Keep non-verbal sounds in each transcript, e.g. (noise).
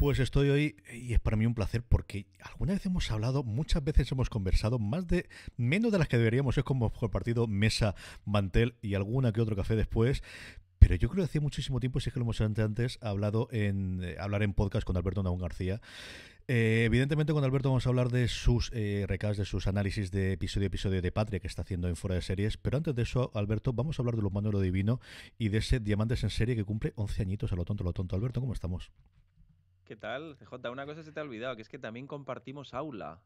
Pues estoy hoy y es para mí un placer porque alguna vez hemos hablado, muchas veces hemos conversado, más de menos de las que deberíamos, es como el partido, mesa, mantel y alguna que otro café después, pero yo creo que hacía muchísimo tiempo, si es que lo hemos antes, hablado en eh, hablar en podcast con Alberto Naun García. Eh, evidentemente con Alberto vamos a hablar de sus eh, recados, de sus análisis de episodio a episodio de Patria que está haciendo en Fuera de Series, pero antes de eso, Alberto, vamos a hablar de lo humano de lo divino y de ese Diamantes en Serie que cumple 11 añitos a lo tonto, a lo tonto. Alberto, ¿cómo estamos? ¿Qué tal? CJ? una cosa se te ha olvidado, que es que también compartimos aula.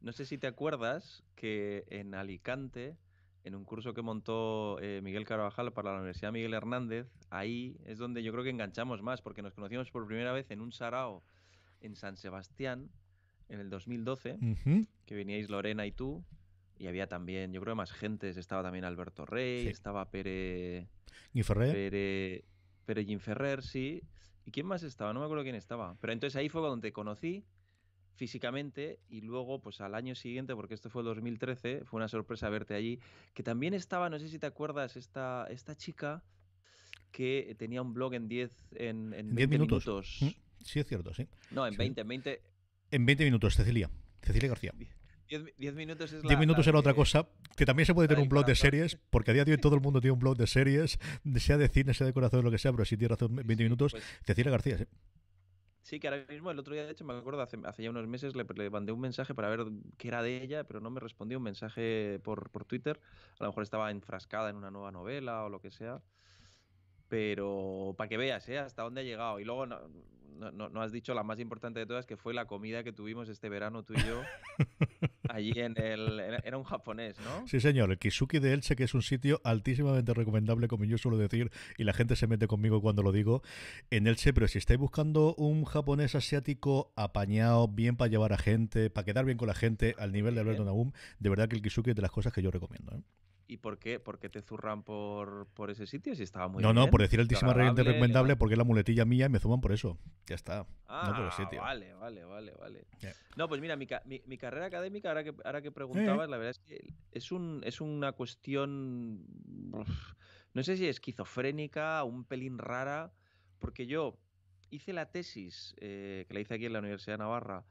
No sé si te acuerdas que en Alicante, en un curso que montó eh, Miguel Carvajal para la Universidad Miguel Hernández, ahí es donde yo creo que enganchamos más, porque nos conocimos por primera vez en un sarao en San Sebastián, en el 2012, que veníais Lorena y tú, y había también, yo creo más gentes, estaba también Alberto Rey, estaba Pere... Ferrer. Pere... Ferrer, sí. ¿Y quién más estaba? No me acuerdo quién estaba. Pero entonces ahí fue donde te conocí físicamente y luego pues al año siguiente, porque esto fue 2013, fue una sorpresa verte allí, que también estaba, no sé si te acuerdas, esta, esta chica que tenía un blog en 10 en, minutos. Mm, sí, es cierto, sí. No, en 20, en 20. En 20 minutos, Cecilia. Cecilia García. 10 minutos es la, minutos otra cosa, que también se puede tener un blog de series, porque a día de hoy todo el mundo tiene un blog de series, sea de cine, sea de corazón, lo que sea, pero si tiene razón 20 minutos, Cecilia pues García, ¿eh? sí. que ahora mismo, el otro día, de hecho, me acuerdo, hace, ya unos meses le, le, mandé un mensaje para ver qué era de ella, pero no me respondió un mensaje por, Twitter. A lo mejor estaba enfrascada en una nueva novela o lo que sea. Pero para que veas, ¿eh? Hasta dónde ha llegado. Y luego no, no, has dicho la más importante de todas, que fue la comida que tuvimos este verano tú y yo. (laughs) allí en el. Era un japonés, ¿no? Sí, señor, el Kisuki de Elche, que es un sitio altísimamente recomendable, como yo suelo decir, y la gente se mete conmigo cuando lo digo, en Elche. Pero si estáis buscando un japonés asiático apañado, bien para llevar a gente, para quedar bien con la gente, ah, al nivel de Alberto Nahum, de verdad que el Kisuki es de las cosas que yo recomiendo. ¿eh? ¿Y por qué, por te zurran por, ese sitio si estaba muy no, No, por decir altísima de recomendable, porque es la muletilla mía y me zuman por eso. Ya está. no por el sitio. Ah, vale, vale, vale, vale. No, pues mira, mi, mi, carrera académica, ahora que, ahora que ¿eh? preguntabas, la verdad es que es, un, es una cuestión. No sé si esquizofrénica, un pelín rara, porque yo hice la tesis eh, que la hice aquí en la Universidad de Navarra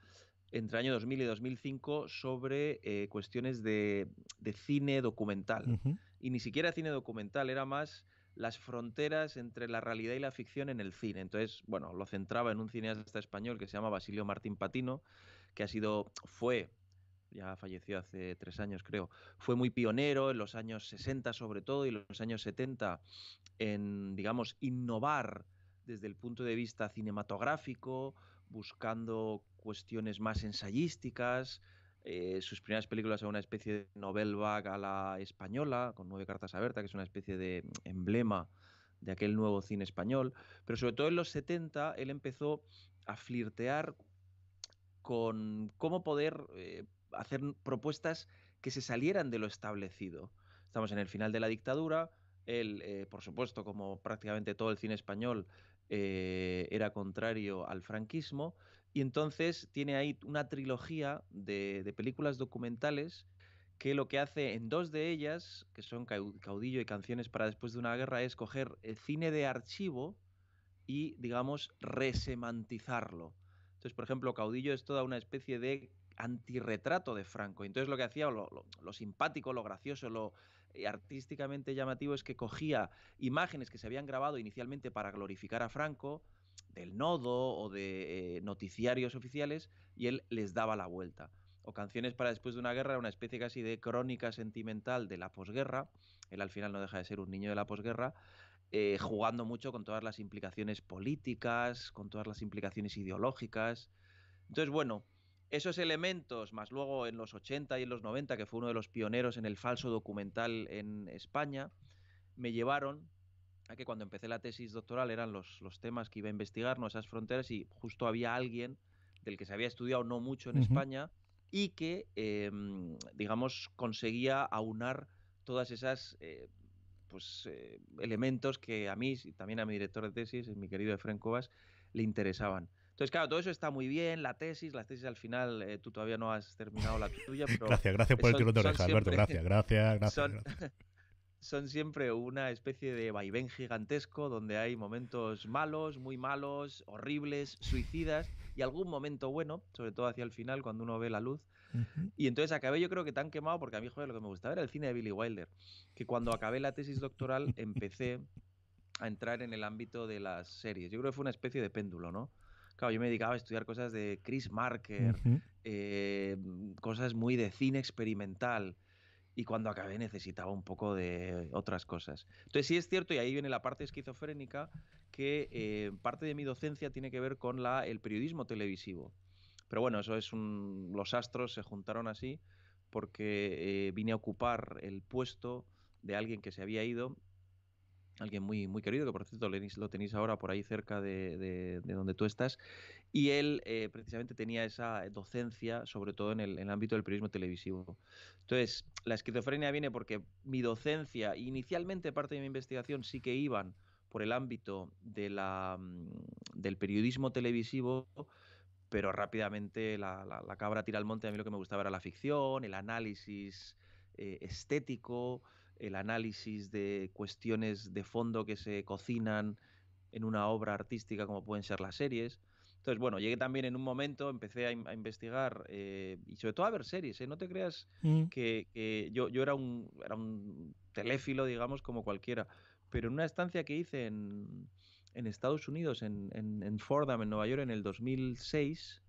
entre año 2000 y 2005 sobre eh, cuestiones de, de, cine documental. Y ni siquiera cine documental, era más las fronteras entre la realidad y la ficción en el cine. Entonces, bueno, lo centraba en un cineasta español que se llama Basilio Martín Patino, que ha sido, fue, ya falleció hace tres años creo, fue muy pionero en los años 60 sobre todo y en los años 70 en, digamos, innovar desde el punto de vista cinematográfico, buscando cuestiones más ensayísticas. Eh, sus primeras películas a una especie de novel bag a la española, con nueve cartas abiertas, que es una especie de emblema de aquel nuevo cine español. Pero sobre todo en los 70 él empezó a flirtear con cómo poder eh, hacer propuestas que se salieran de lo establecido. Estamos en el final de la dictadura. Él, eh, por supuesto, como prácticamente todo el cine español, eh, era contrario al franquismo, y entonces tiene ahí una trilogía de, películas documentales que lo que hace en dos de ellas, que son Caudillo y Canciones para después de una guerra, es coger el eh, cine de archivo y, digamos, resemantizarlo. Entonces, por ejemplo, Caudillo es toda una especie de antirretrato de Franco. Entonces lo que hacía, lo simpático, lo gracioso, lo, eh, artísticamente llamativo es que cogía imágenes que se habían grabado inicialmente para glorificar a Franco, del nodo o de eh, noticiarios oficiales, y él les daba la vuelta. O canciones para después de una guerra, una especie casi de crónica sentimental de la posguerra. Él al final no deja de ser un niño de la posguerra. Eh, jugando mucho con todas las implicaciones políticas, con todas las implicaciones ideológicas. Entonces, bueno, esos elementos, más luego en los 80 y en los 90, que fue uno de los pioneros en el falso documental en España, me llevaron a que cuando empecé la tesis doctoral eran los, temas que iba a investigar, no esas fronteras, y justo había alguien del que se había estudiado no mucho en España y que, em, digamos, conseguía aunar todas esas... Eh, pues, eh, elementos que a mí y también a mi director de tesis, mi querido Efren Cobas, le interesaban. Entonces, claro, todo eso está muy bien, la tesis, la tesis al final, eh, tú todavía no has terminado la tuya, (laughs) pero... gracias, gracias por el tiro de oreja, Alberto, gracias, gracias, gracias. (laughs) Son, siempre una especie de vaivén gigantesco donde hay momentos malos, muy malos, horribles, suicidas y algún momento bueno, sobre todo hacia el final cuando uno ve la luz. Y entonces acabé yo creo que tan quemado porque a mí joder, lo que me gustaba era el cine de Billy Wilder, que cuando acabé la tesis doctoral empecé a entrar en el ámbito de las series. Yo creo que fue una especie de péndulo, ¿no? Claro, yo me dedicaba a estudiar cosas de Chris Marker, eh, cosas muy de cine experimental. Y cuando acabé necesitaba un poco de otras cosas. Entonces sí es cierto, y ahí viene la parte esquizofrénica, que eh, parte de mi docencia tiene que ver con la, el periodismo televisivo. Pero bueno, eso es un... Los astros se juntaron así porque eh, vine a ocupar el puesto de alguien que se había ido alguien muy, muy querido, que por cierto lo tenéis, ahora por ahí cerca de, donde tú estás, y él eh, precisamente tenía esa docencia, sobre todo en el, ámbito del periodismo televisivo. Entonces, la esquizofrenia viene porque mi docencia, inicialmente parte de mi investigación sí que iban por el ámbito de la, mm, del periodismo televisivo, pero rápidamente la, cabra tira al monte, a mí lo que me gustaba era la ficción, el análisis eh, estético, el análisis de cuestiones de fondo que se cocinan en una obra artística como pueden ser las series. Entonces, bueno, llegué también en un momento, empecé a, investigar eh, y sobre todo a ver series. ¿eh? No te creas mm. que, yo, yo era, un, era un teléfilo, digamos, como cualquiera. Pero en una estancia que hice en, en Estados Unidos, en, en, en, Fordham, en Nueva York, en el 2006,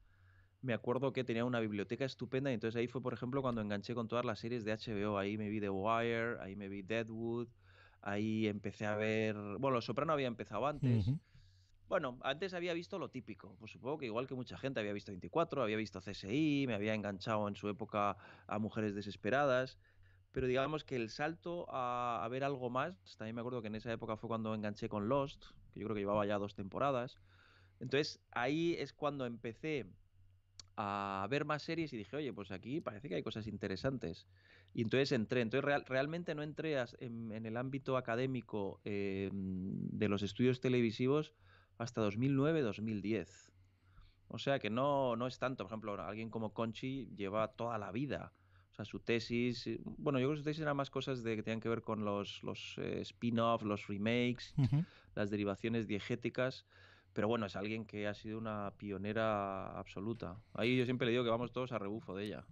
me acuerdo que tenía una biblioteca estupenda y entonces ahí fue, por ejemplo, cuando enganché con todas las series de HBO. Ahí me vi The Wire, ahí me vi Deadwood, ahí empecé a ver... Bueno, Soprano había empezado antes. Bueno, antes había visto lo típico, por pues supongo que igual que mucha gente había visto 24, había visto CSI, me había enganchado en su época a Mujeres Desesperadas, pero digamos que el salto a, a ver algo más, también me acuerdo que en esa época fue cuando enganché con Lost, que yo creo que llevaba ya dos temporadas, entonces ahí es cuando empecé a ver más series y dije, oye, pues aquí parece que hay cosas interesantes. Y entonces entré. Entonces realmente no entré en, el ámbito académico eh, de los estudios televisivos hasta 2009-2010. O sea que no, no es tanto. Por ejemplo, alguien como Conchi lleva toda la vida. O sea, su tesis. Eh, bueno, yo creo que su tesis era más cosas de, que tenían que ver con los, eh, spin-offs, los remakes, las derivaciones diegéticas. Pero bueno, es alguien que ha sido una pionera absoluta. Ahí yo siempre le digo que vamos todos a rebufo de ella.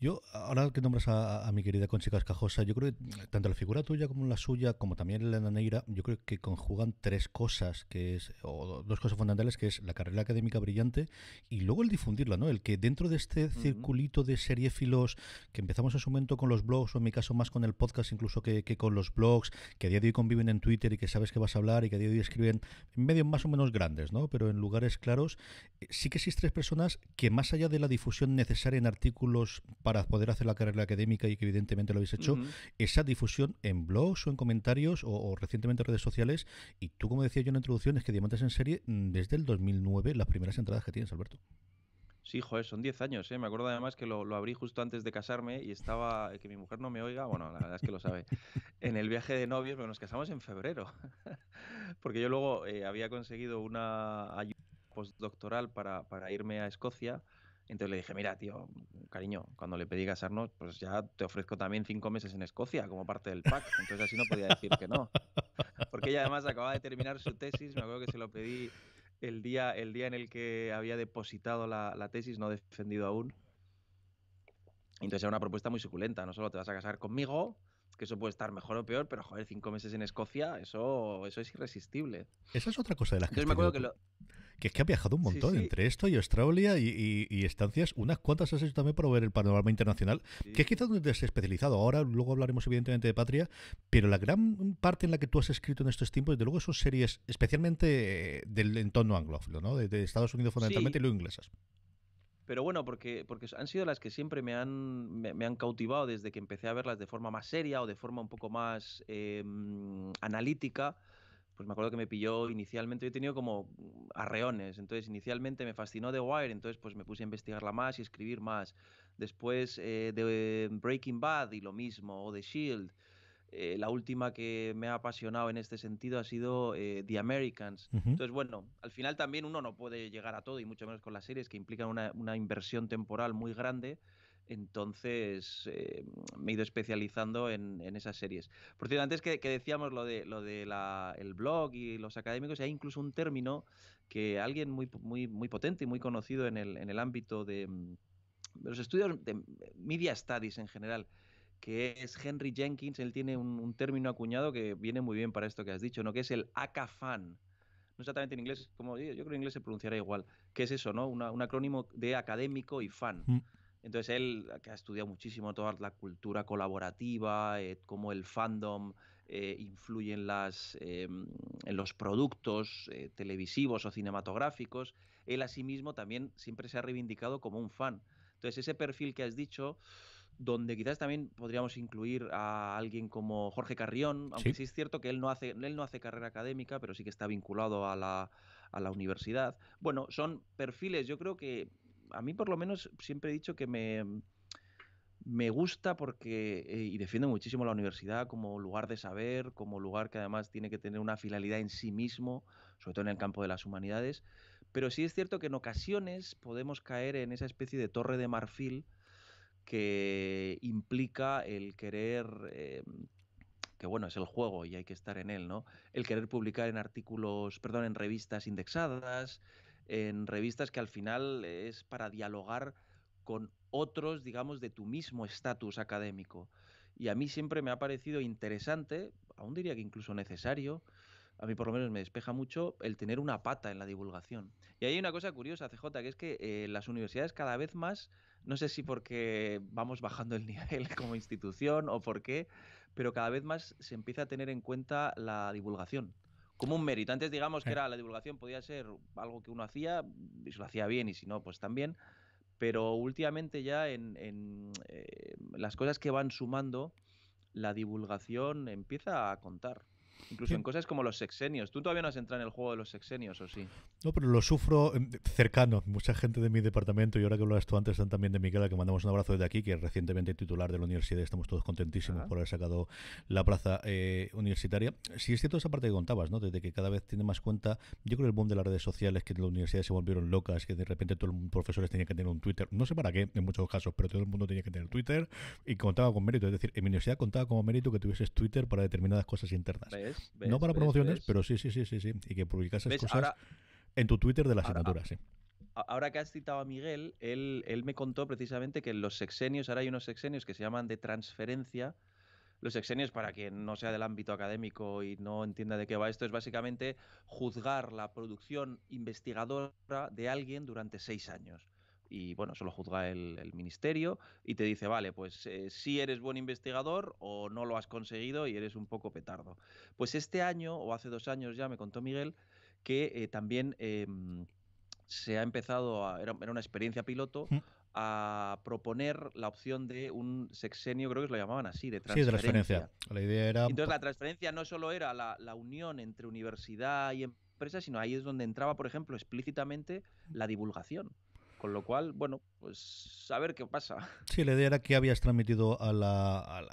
Yo, ahora que nombras a, mi querida Conchica Escajosa, yo creo que tanto la figura tuya como la suya, como también la de Neira, yo creo que conjugan tres cosas, que es, o dos cosas fundamentales, que es la carrera académica brillante y luego el difundirla, ¿no? El que dentro de este circulito de seriéfilos que empezamos en su momento con los blogs, o en mi caso más con el podcast incluso que, con los blogs, que a día de hoy conviven en Twitter y que sabes que vas a hablar y que a día de hoy escriben en medios más o menos grandes, ¿no? Pero en lugares claros, eh, sí que existen tres personas que más allá de la difusión necesaria en artículos para poder hacer la carrera académica y que evidentemente lo habéis hecho, esa difusión en blogs o en comentarios o, recientemente en redes sociales. Y tú, como decía yo en la introducción, es que Diamantes en serie mm, desde el 2009, las primeras entradas que tienes, Alberto. Sí, joder, son 10 años, ¿eh? Me acuerdo además que lo, abrí justo antes de casarme y estaba, que mi mujer no me oiga, bueno, la verdad es que lo sabe, (laughs) en el viaje de novios, pero nos casamos en febrero, (laughs) porque yo luego eh, había conseguido una ayuda postdoctoral para irme a Escocia entonces le dije, mira, tío, cariño, cuando le pedí casarnos, pues ya te ofrezco también cinco meses en Escocia como parte del pack. Entonces así no podía decir que no. Porque ella además acababa de terminar su tesis, me acuerdo que se lo pedí el día, el día en el que había depositado la, tesis, no defendido aún. Entonces era una propuesta muy suculenta, no solo te vas a casar conmigo, que eso puede estar mejor o peor, pero joder, cinco meses en Escocia, eso, eso es irresistible. Esa es otra cosa de las que. me acuerdo que lo, que es que ha viajado un montón entre esto y Australia y, estancias, unas cuantas has hecho también para ver el panorama internacional, que es quizás donde te has especializado. Ahora, luego hablaremos evidentemente de Patria, pero la gran parte en la que tú has escrito en estos tiempos, desde luego, son series especialmente eh, del entorno anglófilo, ¿no? De, Estados Unidos fundamentalmente y luego inglesas pero bueno, porque, porque han sido las que siempre me han, han cautivado desde que empecé a verlas de forma más seria o de forma un poco más em, analítica pues me acuerdo que me pilló inicialmente, yo he tenido como arreones, entonces inicialmente me fascinó The Wire, entonces pues me puse a investigarla más y escribir más. Después eh, de Breaking Bad y lo mismo, o The Shield. Eh, la última que me ha apasionado en este sentido ha sido eh, The Americans. Entonces, bueno, al final también uno no puede llegar a todo, y mucho menos con las series que implican una, una inversión temporal muy grande. Entonces eh, me he ido especializando en, esas series. Por cierto, antes que, decíamos lo de lo del blog y los académicos, hay incluso un término que alguien muy, muy, muy potente y muy conocido en el, en el ámbito de, mm, los estudios de mm, media studies en general, que es Henry Jenkins, él tiene un, término acuñado que viene muy bien para esto que has dicho, ¿no? que es el ACAFAN no exactamente en inglés, como yo, creo que en inglés se pronunciará igual, que es eso, ¿no? un acrónimo de académico y fan. Mm. Entonces él, eh, que ha estudiado muchísimo toda la cultura colaborativa, eh, cómo el fandom eh, influye en, los productos televisivos o cinematográficos, él asimismo también siempre se ha reivindicado como un fan. Entonces ese perfil que has dicho, donde quizás también podríamos incluir a alguien como Jorge Carrión, aunque sí, es cierto que él no, hace, él no hace carrera académica, pero sí que está vinculado a la, a la universidad. Bueno, son perfiles, yo creo que a mí por lo menos siempre he dicho que me, mm, me gusta porque, eh, y defiendo muchísimo la universidad como lugar de saber, como lugar que además tiene que tener una finalidad en sí mismo, sobre todo en el campo de las humanidades, pero sí es cierto que en ocasiones podemos caer en esa especie de torre de marfil que implica el querer... Eh, que bueno, es el juego y hay que estar en él, ¿no? El querer publicar en artículos, perdón, en revistas indexadas, en revistas que al final es para dialogar con otros, digamos, de tu mismo estatus académico. Y a mí siempre me ha parecido interesante, aún diría que incluso necesario, a mí por lo menos me despeja mucho el tener una pata en la divulgación. Y hay una cosa curiosa, CJ, que es que eh, las universidades cada vez más, no sé si porque vamos bajando el (laughs) nivel como institución o por qué, pero cada vez más se empieza a tener en cuenta la divulgación como un mérito. Antes digamos que era la divulgación, podía ser algo que uno hacía, y se lo hacía bien, y si no, pues también. Pero últimamente ya en, eh, las cosas que van sumando, la divulgación empieza a contar. Incluso en cosas como los sexenios. Tú todavía no has entrado en el juego de los sexenios, ¿o sí? No, pero lo sufro em, cercano. Mucha gente de mi departamento, y ahora que lo has tú antes también de Miguel, que mandamos un abrazo desde aquí, que es recientemente titular de la universidad, estamos todos contentísimos por haber sacado la plaza eh, universitaria. Si es cierto esa parte que contabas, ¿no? Desde que cada vez tiene más cuenta, yo creo el boom de las redes sociales, que las universidades se volvieron locas, que de repente todos los profesores tenían que tener un Twitter, no sé para qué en muchos casos, pero todo el mundo tenía que tener Twitter y contaba con mérito. Es decir, en mi universidad contaba como mérito que tuvieses Twitter para determinadas cosas internas. No para promociones, pero sí, sí, sí, sí, sí. Y que esas cosas en tu Twitter de la ahora, Ahora que has citado a Miguel, él, me contó precisamente que los sexenios, ahora hay unos sexenios que se llaman de transferencia, los sexenios para quien no sea del ámbito académico y no entienda de qué va esto, es básicamente juzgar la producción investigadora de alguien durante seis años y bueno, eso lo juzga el, ministerio y te dice, vale, pues eh, si eres buen investigador o no lo has conseguido y eres un poco petardo. Pues este año, o hace dos años ya, me contó Miguel, que eh, también em, se ha empezado, era, una experiencia piloto, a proponer la opción de un sexenio, creo que lo llamaban así, de transferencia. Sí, La idea era... Entonces la transferencia no solo era la, la unión entre universidad y empresa, sino ahí es donde entraba, por ejemplo, explícitamente la divulgación. Con lo cual, bueno, pues a ver qué pasa. (laughs) Sí, la idea era que habías transmitido a la, al,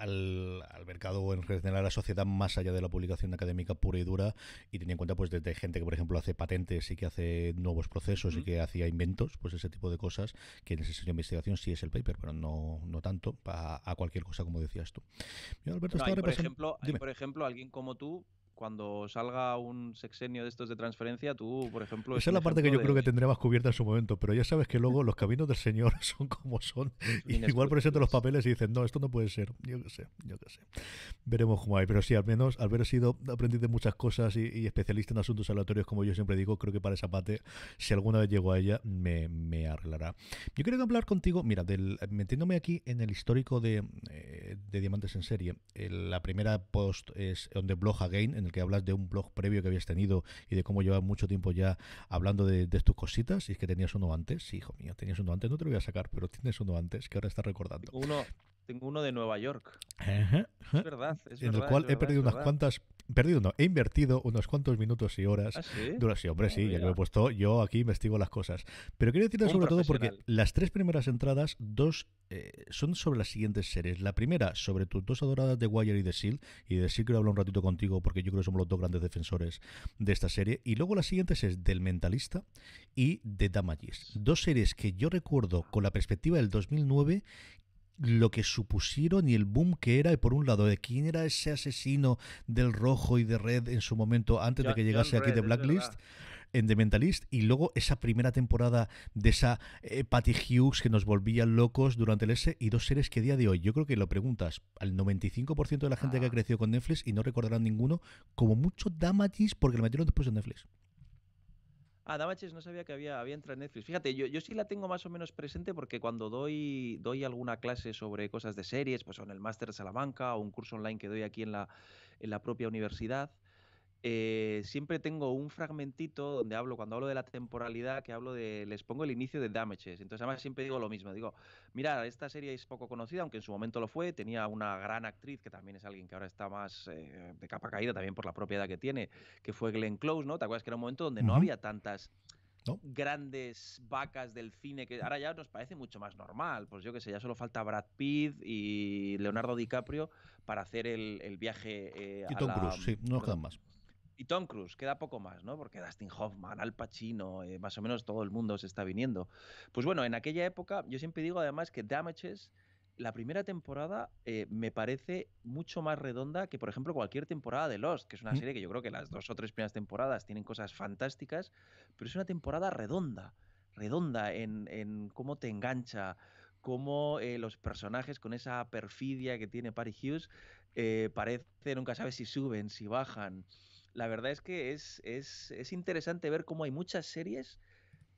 al, mercado en general a la sociedad más allá de la publicación académica pura y dura y tenía en cuenta pues desde gente que por ejemplo hace patentes y que hace nuevos procesos y que hacía inventos, pues ese tipo de cosas que en investigación sí es el paper, pero no, no tanto a, cualquier cosa como decías tú. Alberto, por, ejemplo, por ejemplo, alguien como tú cuando salga un sexenio de estos de transferencia, tú, por ejemplo... Esa es la parte que yo creo que tendré más cubierta en su momento, pero ya sabes que luego los caminos del Señor (laughs) son como son. Y igual presento los papeles y dicen, no, esto no puede ser. Yo qué sé, yo qué sé. Veremos cómo hay. Pero sí, al menos al haber sido aprendiz de muchas cosas y, especialista en asuntos aleatorios, como yo siempre digo, creo que para esa parte, si alguna vez llego a ella, me, me arreglará. Yo quería hablar contigo, mira, metiéndome aquí en el histórico de, eh, de Diamantes en Serie. La primera post es donde the gain en en el que hablas de un blog previo que habías tenido y de cómo llevas mucho tiempo ya hablando de, tus cositas. y es que tenías uno antes, sí, hijo mío, tenías uno antes, no te lo voy a sacar, pero tienes uno antes que ahora estás recordando. Uno, tengo uno de Nueva York. Es verdad. en el cual he perdido unas cuantas. Perdido, no, he invertido unos cuantos minutos y horas. ¿Ah, sí? hombre, sí, ya que me he puesto, yo aquí investigo las cosas. Pero quiero decirte sobre todo porque las tres primeras entradas, dos eh, son sobre las siguientes series. La primera, sobre tus dos adoradas de Wire y de Seal. Y de Seal quiero hablar un ratito contigo porque yo creo que somos los dos grandes defensores de esta serie. Y luego las siguientes es del Mentalista y de Damages. Dos series que yo recuerdo con la perspectiva del 2009 lo que supusieron y el boom que era, y por un lado, de quién era ese asesino del rojo y de red en su momento antes de que llegase aquí de Blacklist en The Mentalist y luego esa primera temporada de esa eh, Patty Hughes que nos volvía locos durante el ese, y dos seres que día de hoy, yo creo que lo preguntas al 95% de la gente que ha ah. crecido con Netflix y no recordarán ninguno, como mucho Damages porque lo metieron después en Netflix. Ah, Damaches, no sabía que había, había entrado en Netflix. Fíjate, yo, sí la tengo más o menos presente porque cuando doy, doy alguna clase sobre cosas de series, pues son el Máster de Salamanca o un curso online que doy aquí la, en la propia universidad, eh, siempre tengo un fragmentito donde hablo, cuando hablo de la temporalidad, que hablo de, les pongo el inicio de Damages. Entonces, además, siempre digo lo mismo. Digo, mira, esta serie es poco conocida, aunque en su momento lo fue. Tenía una gran actriz, que también es alguien que ahora está más eh, de capa caída, también por la propiedad que tiene, que fue Glenn Close, ¿no? ¿Te acuerdas que era un momento donde no había tantas... grandes vacas del cine que ahora ya nos parece mucho más normal. Pues yo que sé, ya solo falta Brad Pitt y Leonardo DiCaprio para hacer el, viaje eh, y Tom Cruise, sí, no mm, quedan más. Y Tom Cruise, queda poco más, ¿no? Porque Dustin Hoffman, Al Pacino, eh, más o menos todo el mundo se está viniendo. Pues bueno, en aquella época, yo siempre digo además que Damages, la primera temporada eh, me parece mucho más redonda que, por ejemplo, cualquier temporada de Lost, que es una serie que yo creo que las dos o tres primeras temporadas tienen cosas fantásticas, pero es una temporada redonda, redonda en, en cómo te engancha, cómo eh, los personajes con esa perfidia que tiene Patty Hughes parece, nunca sabes si suben, si bajan la verdad es que es, es, es interesante ver cómo hay muchas series,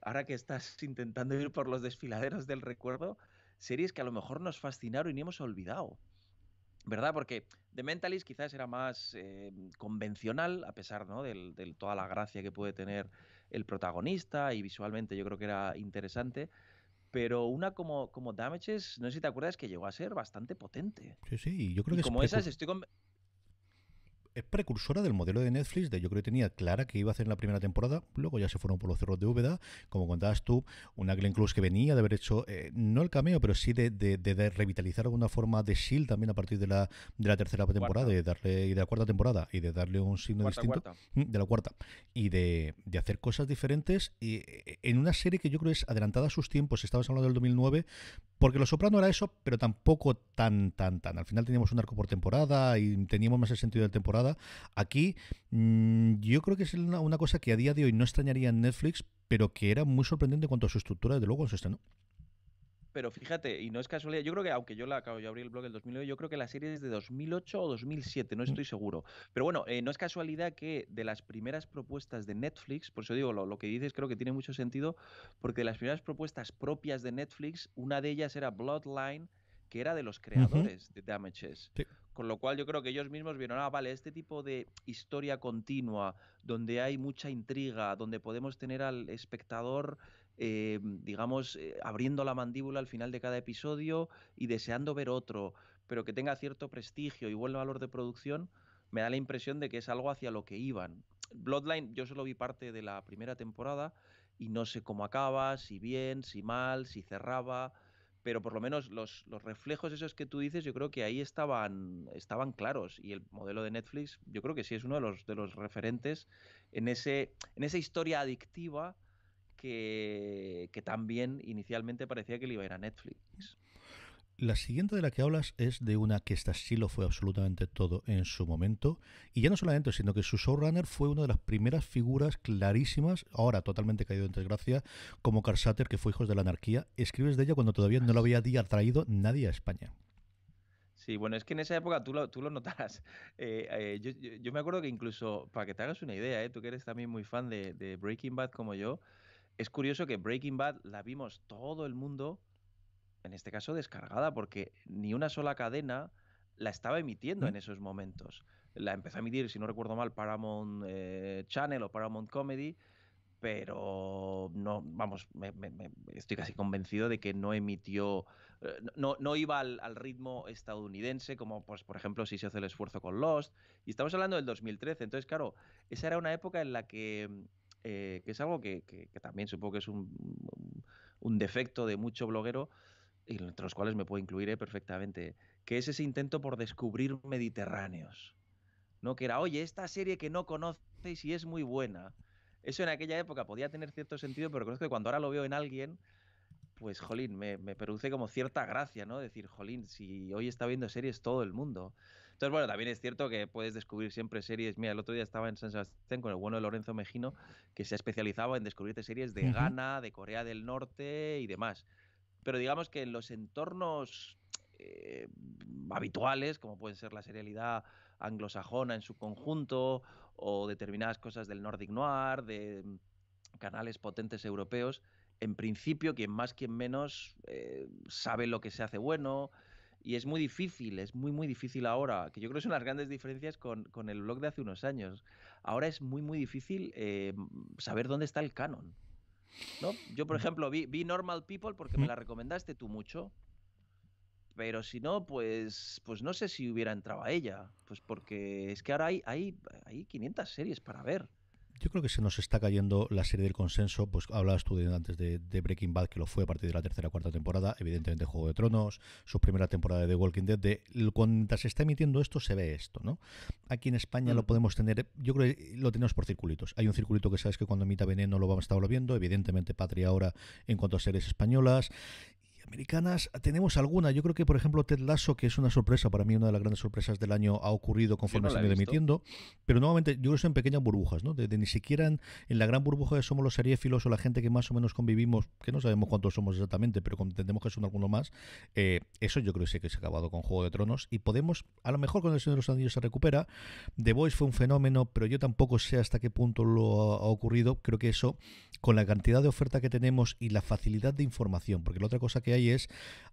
ahora que estás (laughs) intentando ir por los desfiladeros del recuerdo, series que a lo mejor nos fascinaron y ni hemos olvidado. ¿Verdad? Porque The Mentalist quizás era más eh, convencional, a pesar ¿no? de del, toda la gracia que puede tener el protagonista y visualmente yo creo que era interesante. Pero una como, como Damages, no sé si te acuerdas, que llegó a ser bastante potente. Sí, sí, yo creo y que como esas, estoy, con, es precursora del modelo de Netflix, de yo creo que tenía clara que iba a hacer en la primera temporada, luego ya se fueron por los cerros de Úbeda, como contabas tú, una Glenn Close que venía de haber hecho, eh, no el cameo, pero sí de, de, revitalizar alguna forma de SHIELD también a partir de la, tercera temporada y, darle, y, de la cuarta temporada y de darle un signo distinto mm, de la cuarta y de, hacer cosas diferentes y, eh, en una serie que yo creo es adelantada a sus tiempos, estabas hablando del 2009, porque lo Soprano era eso, pero tampoco tan, tan, tan. Al final teníamos un arco por temporada y teníamos más el sentido de temporada. Aquí mm, yo creo que es una, una, cosa que a día de hoy no extrañaría en Netflix, pero que era muy sorprendente en cuanto a su estructura, desde luego, en su estreno pero fíjate, y no es casualidad, yo creo que, aunque yo la acabo, de abrí el blog en 2009, yo creo que la serie es de 2008 o 2007, no mm. estoy seguro. Pero bueno, eh, no es casualidad que de las primeras propuestas de Netflix, por eso digo, lo, que dices creo que tiene mucho sentido, porque de las primeras propuestas propias de Netflix, una de ellas era Bloodline, que era de los creadores de Damages. Con lo cual yo creo que ellos mismos vieron, ah, vale, este tipo de historia continua, donde hay mucha intriga, donde podemos tener al espectador eh, digamos, eh, abriendo la mandíbula al final de cada episodio y deseando ver otro, pero que tenga cierto prestigio y buen valor de producción, me da la impresión de que es algo hacia lo que iban. Bloodline, yo solo vi parte de la primera temporada y no sé cómo acaba, si bien, si mal, si cerraba, pero por lo menos los, los reflejos esos que tú dices, yo creo que ahí estaban, estaban claros. Y el modelo de Netflix, yo creo que sí es uno de los, de los referentes en, en esa historia adictiva que, también inicialmente parecía que le iba a ir a Netflix. La siguiente de la que hablas es de una que esta sí lo fue absolutamente todo en su momento. Y ya no solamente, sino que su showrunner fue una de las primeras figuras clarísimas, ahora totalmente caído en desgracia, como Satter que fue Hijos de la Anarquía. Escribes de ella cuando todavía no lo había traído nadie a España. Sí, bueno, es que en esa época tú lo, tú notarás. (laughs) Eh, eh, yo, me acuerdo que incluso, para que te hagas una idea, eh, tú que eres también muy fan de Breaking Bad como yo, es curioso que Breaking Bad la vimos todo el mundo, en este caso descargada, porque ni una sola cadena la estaba emitiendo en esos momentos. La empezó a emitir, si no recuerdo mal, Paramount eh, Channel o Paramount Comedy, pero no, vamos, estoy casi convencido de que no emitió, eh, no, no iba al, ritmo estadounidense, como pues, por ejemplo si se hace el esfuerzo con Lost. Y estamos hablando del 2013, entonces claro, esa era una época en la que eh, que es algo que, también supongo que es un, defecto de mucho bloguero, y entre los cuales me puedo incluir eh, perfectamente, que es ese intento por descubrir mediterráneos. ¿no? Que era, oye, esta serie que no conocéis y es muy buena. Eso en aquella época podía tener cierto sentido, pero creo que cuando ahora lo veo en alguien, pues, jolín, me, produce como cierta gracia, ¿no? Decir, jolín, si hoy está viendo series todo el mundo. Entonces, bueno, también es cierto que puedes descubrir siempre series. Mira, el otro día estaba en San Sebastián con el bueno Lorenzo Mejino, que se ha especializado en descubrir series de Ghana, de Corea del Norte y demás. Pero digamos que en los entornos eh, habituales, como pueden ser la serialidad anglosajona en su conjunto, o determinadas cosas del Nordic Noir, de mm, canales potentes europeos, en principio, quien más, quien menos, eh, sabe lo que se hace bueno, y es muy difícil, es muy, muy difícil ahora, que yo creo que son las grandes diferencias con, el blog de hace unos años. Ahora es muy, muy difícil eh, saber dónde está el canon. ¿no? Yo, por mm. ejemplo, vi, vi Normal People porque me la recomendaste tú mucho pero si no, pues, pues no sé si hubiera entrado a ella, pues porque es que ahora hay, hay, hay 500 series para ver. Yo creo que se nos está cayendo la serie del consenso. Pues hablabas tú antes de, Breaking Bad, que lo fue a partir de la tercera o cuarta temporada. Evidentemente, Juego de Tronos, su primera temporada de Walking Dead. De, cuando se está emitiendo esto, se ve esto, ¿no? Aquí en España lo mm. podemos tener. Yo creo que lo tenemos por circulitos. Hay un circulito que sabes que cuando emita Veneno lo vamos a estar viendo. Evidentemente, Patria ahora en cuanto a series españolas americanas tenemos alguna. Yo creo que, por ejemplo, Ted Lasso, que es una sorpresa, para mí una de las grandes sorpresas del año, ha ocurrido conforme se ha ido emitiendo. Pero nuevamente, yo creo que son pequeñas burbujas, ¿no? De, ni siquiera en, la gran burbuja de somos los seriéfilos o la gente que más o menos convivimos, que no sabemos cuántos somos exactamente, pero entendemos que son algunos más. Eh, eso yo creo que sí que se ha acabado con Juego de Tronos. Y podemos, a lo mejor con El Señor de los Anillos se recupera. The Voice fue un fenómeno, pero yo tampoco sé hasta qué punto lo ha, ocurrido. Creo que eso, con la cantidad de oferta que tenemos y la facilidad de información, porque la otra cosa que es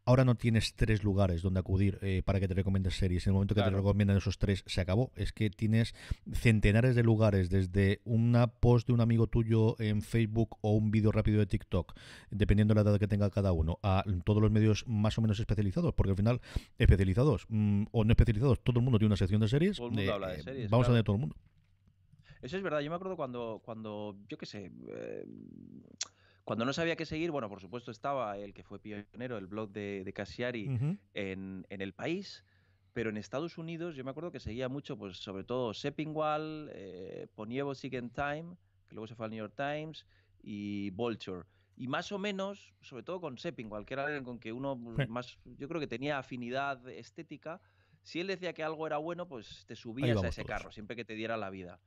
ahora no tienes tres lugares donde acudir eh, para que te recomienden series. En el momento que te recomiendan esos tres, se acabó. Es que tienes centenares de lugares, desde una post de un amigo tuyo en Facebook o un vídeo rápido de TikTok, dependiendo de la edad que tenga cada uno, a todos los medios más o menos especializados, porque al final, especializados mm, o no especializados, todo el mundo tiene una sección de series. Todo el eh, de eh, Vamos a ver todo el mundo. Eso es verdad. Yo me acuerdo cuando, cuando yo qué sé. Cuando no sabía qué seguir, bueno, por supuesto estaba el que fue pionero, el blog de, de en, El País, pero en Estados Unidos yo me acuerdo que seguía mucho, pues sobre todo Seppingwall, eh, Ponievo siguen Time, que luego se fue al New York Times, y Vulture. Y más o menos, sobre todo con Seppingwall, que era alguien con que uno pues, más, yo creo que tenía afinidad estética, si él decía que algo era bueno, pues te subías a ese carro, siempre que te diera la vida.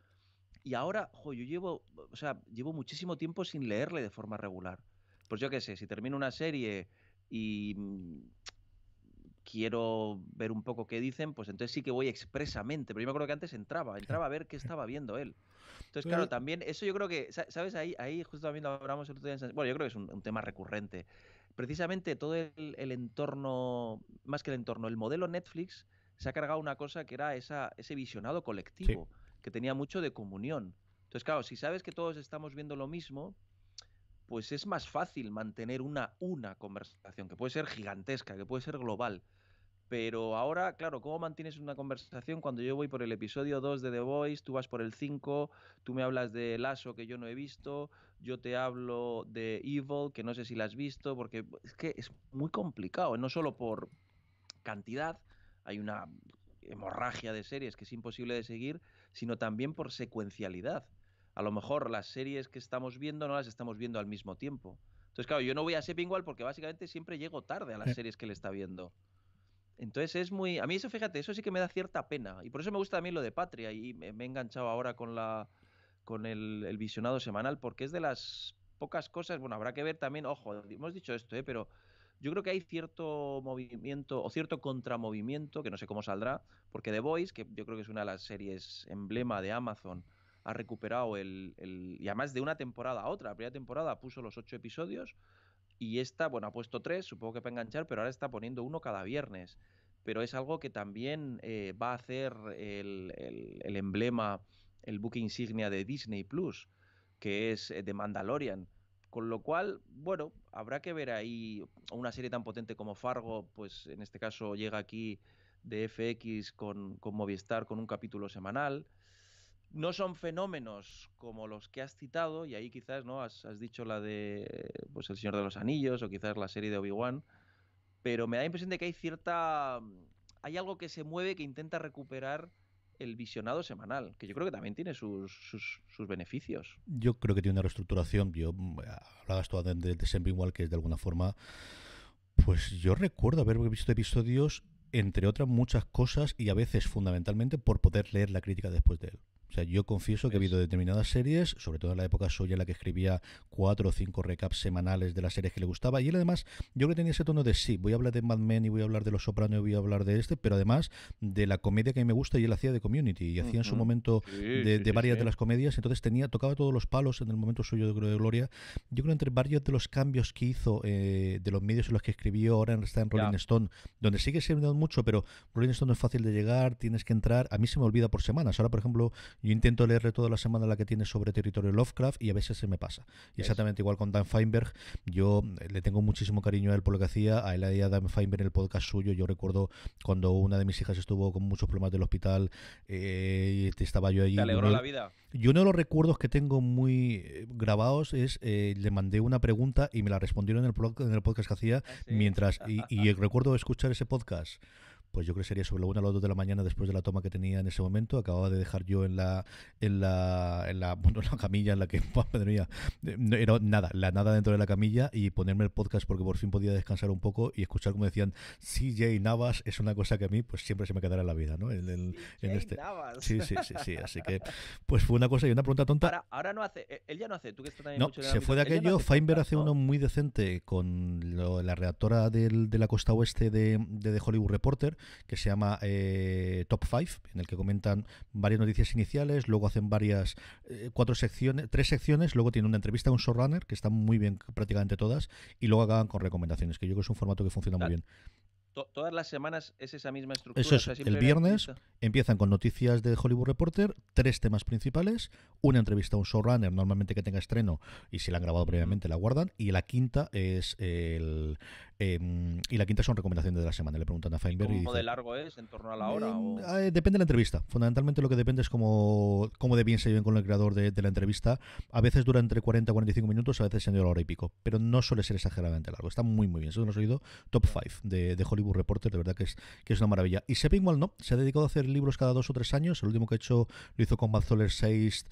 Y ahora, jo, yo llevo, sea, llevo muchísimo tiempo sin leerle de forma regular. Pues yo qué sé, si termino una serie y mm, quiero ver un poco qué dicen, pues entonces sí que voy expresamente. Pero yo me acuerdo que antes entraba, (laughs) entraba a ver qué estaba viendo él. Entonces, claro, también eso yo creo que, ¿sabes? Ahí, ahí justo también lo hablamos el otro Bueno, yo creo que es un, tema recurrente. Precisamente todo el, entorno, más que el entorno, el modelo Netflix se ha cargado una cosa que era esa, ese visionado colectivo que tenía mucho de comunión. Entonces, claro, si sabes que todos estamos viendo lo mismo, pues es más fácil mantener una, una conversación, que puede ser gigantesca, que puede ser global. Pero ahora, claro, ¿cómo mantienes una conversación cuando yo voy por el episodio 2 de The Voice, tú vas por el 5, tú me hablas de Lasso que yo no he visto, yo te hablo de Evil que no sé si la has visto, porque es que es muy complicado, no solo por cantidad, hay una hemorragia de series que es imposible de seguir, sino también por secuencialidad. A lo mejor las series que estamos viendo no las estamos viendo al mismo tiempo. Entonces, claro, yo no voy a pingual porque básicamente siempre llego tarde a las series que le está viendo. Entonces es muy... A mí eso, fíjate, eso sí que me da cierta pena. Y por eso me gusta también lo de Patria. Y me, he enganchado ahora con, la, con el, el visionado semanal porque es de las pocas cosas. Bueno, habrá que ver también, ojo, hemos dicho esto, ¿eh? pero yo creo que hay cierto movimiento o cierto contramovimiento, que no sé cómo saldrá, porque The Voice, que yo creo que es una de las series emblema de Amazon, ha recuperado el, el y además de una temporada a otra. La primera temporada puso los ocho episodios y esta, bueno, ha puesto tres, supongo que para enganchar, pero ahora está poniendo uno cada viernes. Pero es algo que también eh, va a hacer el, el emblema, el buque insignia de Disney Plus, que es eh, The Mandalorian con lo cual, bueno, habrá que ver ahí una serie tan potente como Fargo, pues en este caso llega aquí de FX con, con Movistar con un capítulo semanal. No son fenómenos como los que has citado, y ahí quizás no has, dicho la de pues, El Señor de los Anillos o quizás la serie de Obi-Wan, pero me da la impresión de que hay cierta. Hay algo que se mueve que intenta recuperar el visionado semanal, que yo creo que también tiene sus, sus, beneficios. Yo creo que tiene una reestructuración. Yo mm, hablabas tú de, de, de igual que de alguna forma. Pues yo recuerdo haber visto episodios, entre otras muchas cosas, y a veces fundamentalmente por poder leer la crítica después de él yo confieso que ha pues habido determinadas series, sobre todo en la época suya en la que escribía cuatro o cinco recaps semanales de las series que le gustaba, y él además, yo creo que tenía ese tono de sí, voy a hablar de Mad Men y voy a hablar de Los Sopranos y voy a hablar de este, pero además de la comedia que a mí me gusta y él hacía de Community, y hacía en su momento de, varias de las comedias, entonces tenía, tocaba todos los palos en el momento suyo de, de Gloria. Yo creo entre varios de los cambios que hizo eh, de los medios en los que escribió, ahora está en Rolling Stone, donde sigue siendo mucho, pero Rolling Stone no es fácil de llegar, tienes que entrar, a mí se me olvida por semanas, ahora por ejemplo yo intento leer toda la semana la que tiene sobre territorio Lovecraft y a veces se me pasa. Y exactamente igual con Dan Feinberg, yo eh, le tengo muchísimo cariño a él por lo que hacía, a él y a Dan Feinberg el podcast suyo. Yo recuerdo cuando una de mis hijas estuvo con muchos problemas del hospital eh, y estaba yo ahí. ¿Te alegró la vida? Yo uno de los recuerdos que tengo muy eh, grabados es eh, le mandé una pregunta y me la respondieron en el, en el podcast que hacía ¿Ah, mientras y (laughs) recuerdo escuchar ese podcast pues yo creo que sería sobre la una a las dos de la mañana después de la toma que tenía en ese momento. Acababa de dejar yo en la en la, en la, (laughs) bueno, la camilla en la que, (laughs) madre mía, no, era nada, la nada dentro de la camilla y ponerme el podcast porque por fin podía descansar un poco y escuchar como decían CJ Navas es una cosa que a mí pues siempre se me quedará en la vida, ¿no? En, este. Sí, sí, sí, sí, así que (laughs) pues fue una cosa y una pregunta tonta. Ahora, no hace, eh, él ya no hace, tú que estás también no, se fue de aquello, hace Feinberg hace uno muy decente con la redactora del, de la costa oeste de, de Hollywood Reporter, que se llama eh, Top 5, en el que comentan varias noticias iniciales, luego hacen varias, eh, cuatro secciones, tres secciones, luego tienen una entrevista a un showrunner, que están muy bien prácticamente todas, y luego acaban con recomendaciones, que yo creo que es un formato que funciona muy bien todas las semanas es esa misma estructura. el viernes empiezan con noticias de Hollywood Reporter, tres temas principales, una entrevista a un showrunner, normalmente que tenga estreno, y si la han grabado previamente la guardan, y la quinta es el... Em, y la quinta son recomendaciones de la semana, le preguntan a Feinberg. ¿Cómo de largo es? ¿En torno a la hora? Em, eh, depende de la entrevista. Fundamentalmente lo que depende es cómo, cómo de bien se lleven con el creador de, la entrevista. A veces dura entre 40 y 45 minutos, a veces se la hora y pico, pero no suele ser exageradamente largo. Está muy, muy bien. Eso nos ha oído top 5 de Hollywood Reporter, de verdad que es, que es una maravilla. Y Sepp no, se ha dedicado a hacer libros cada dos o tres años, el último que ha hecho lo hizo con Soler 6,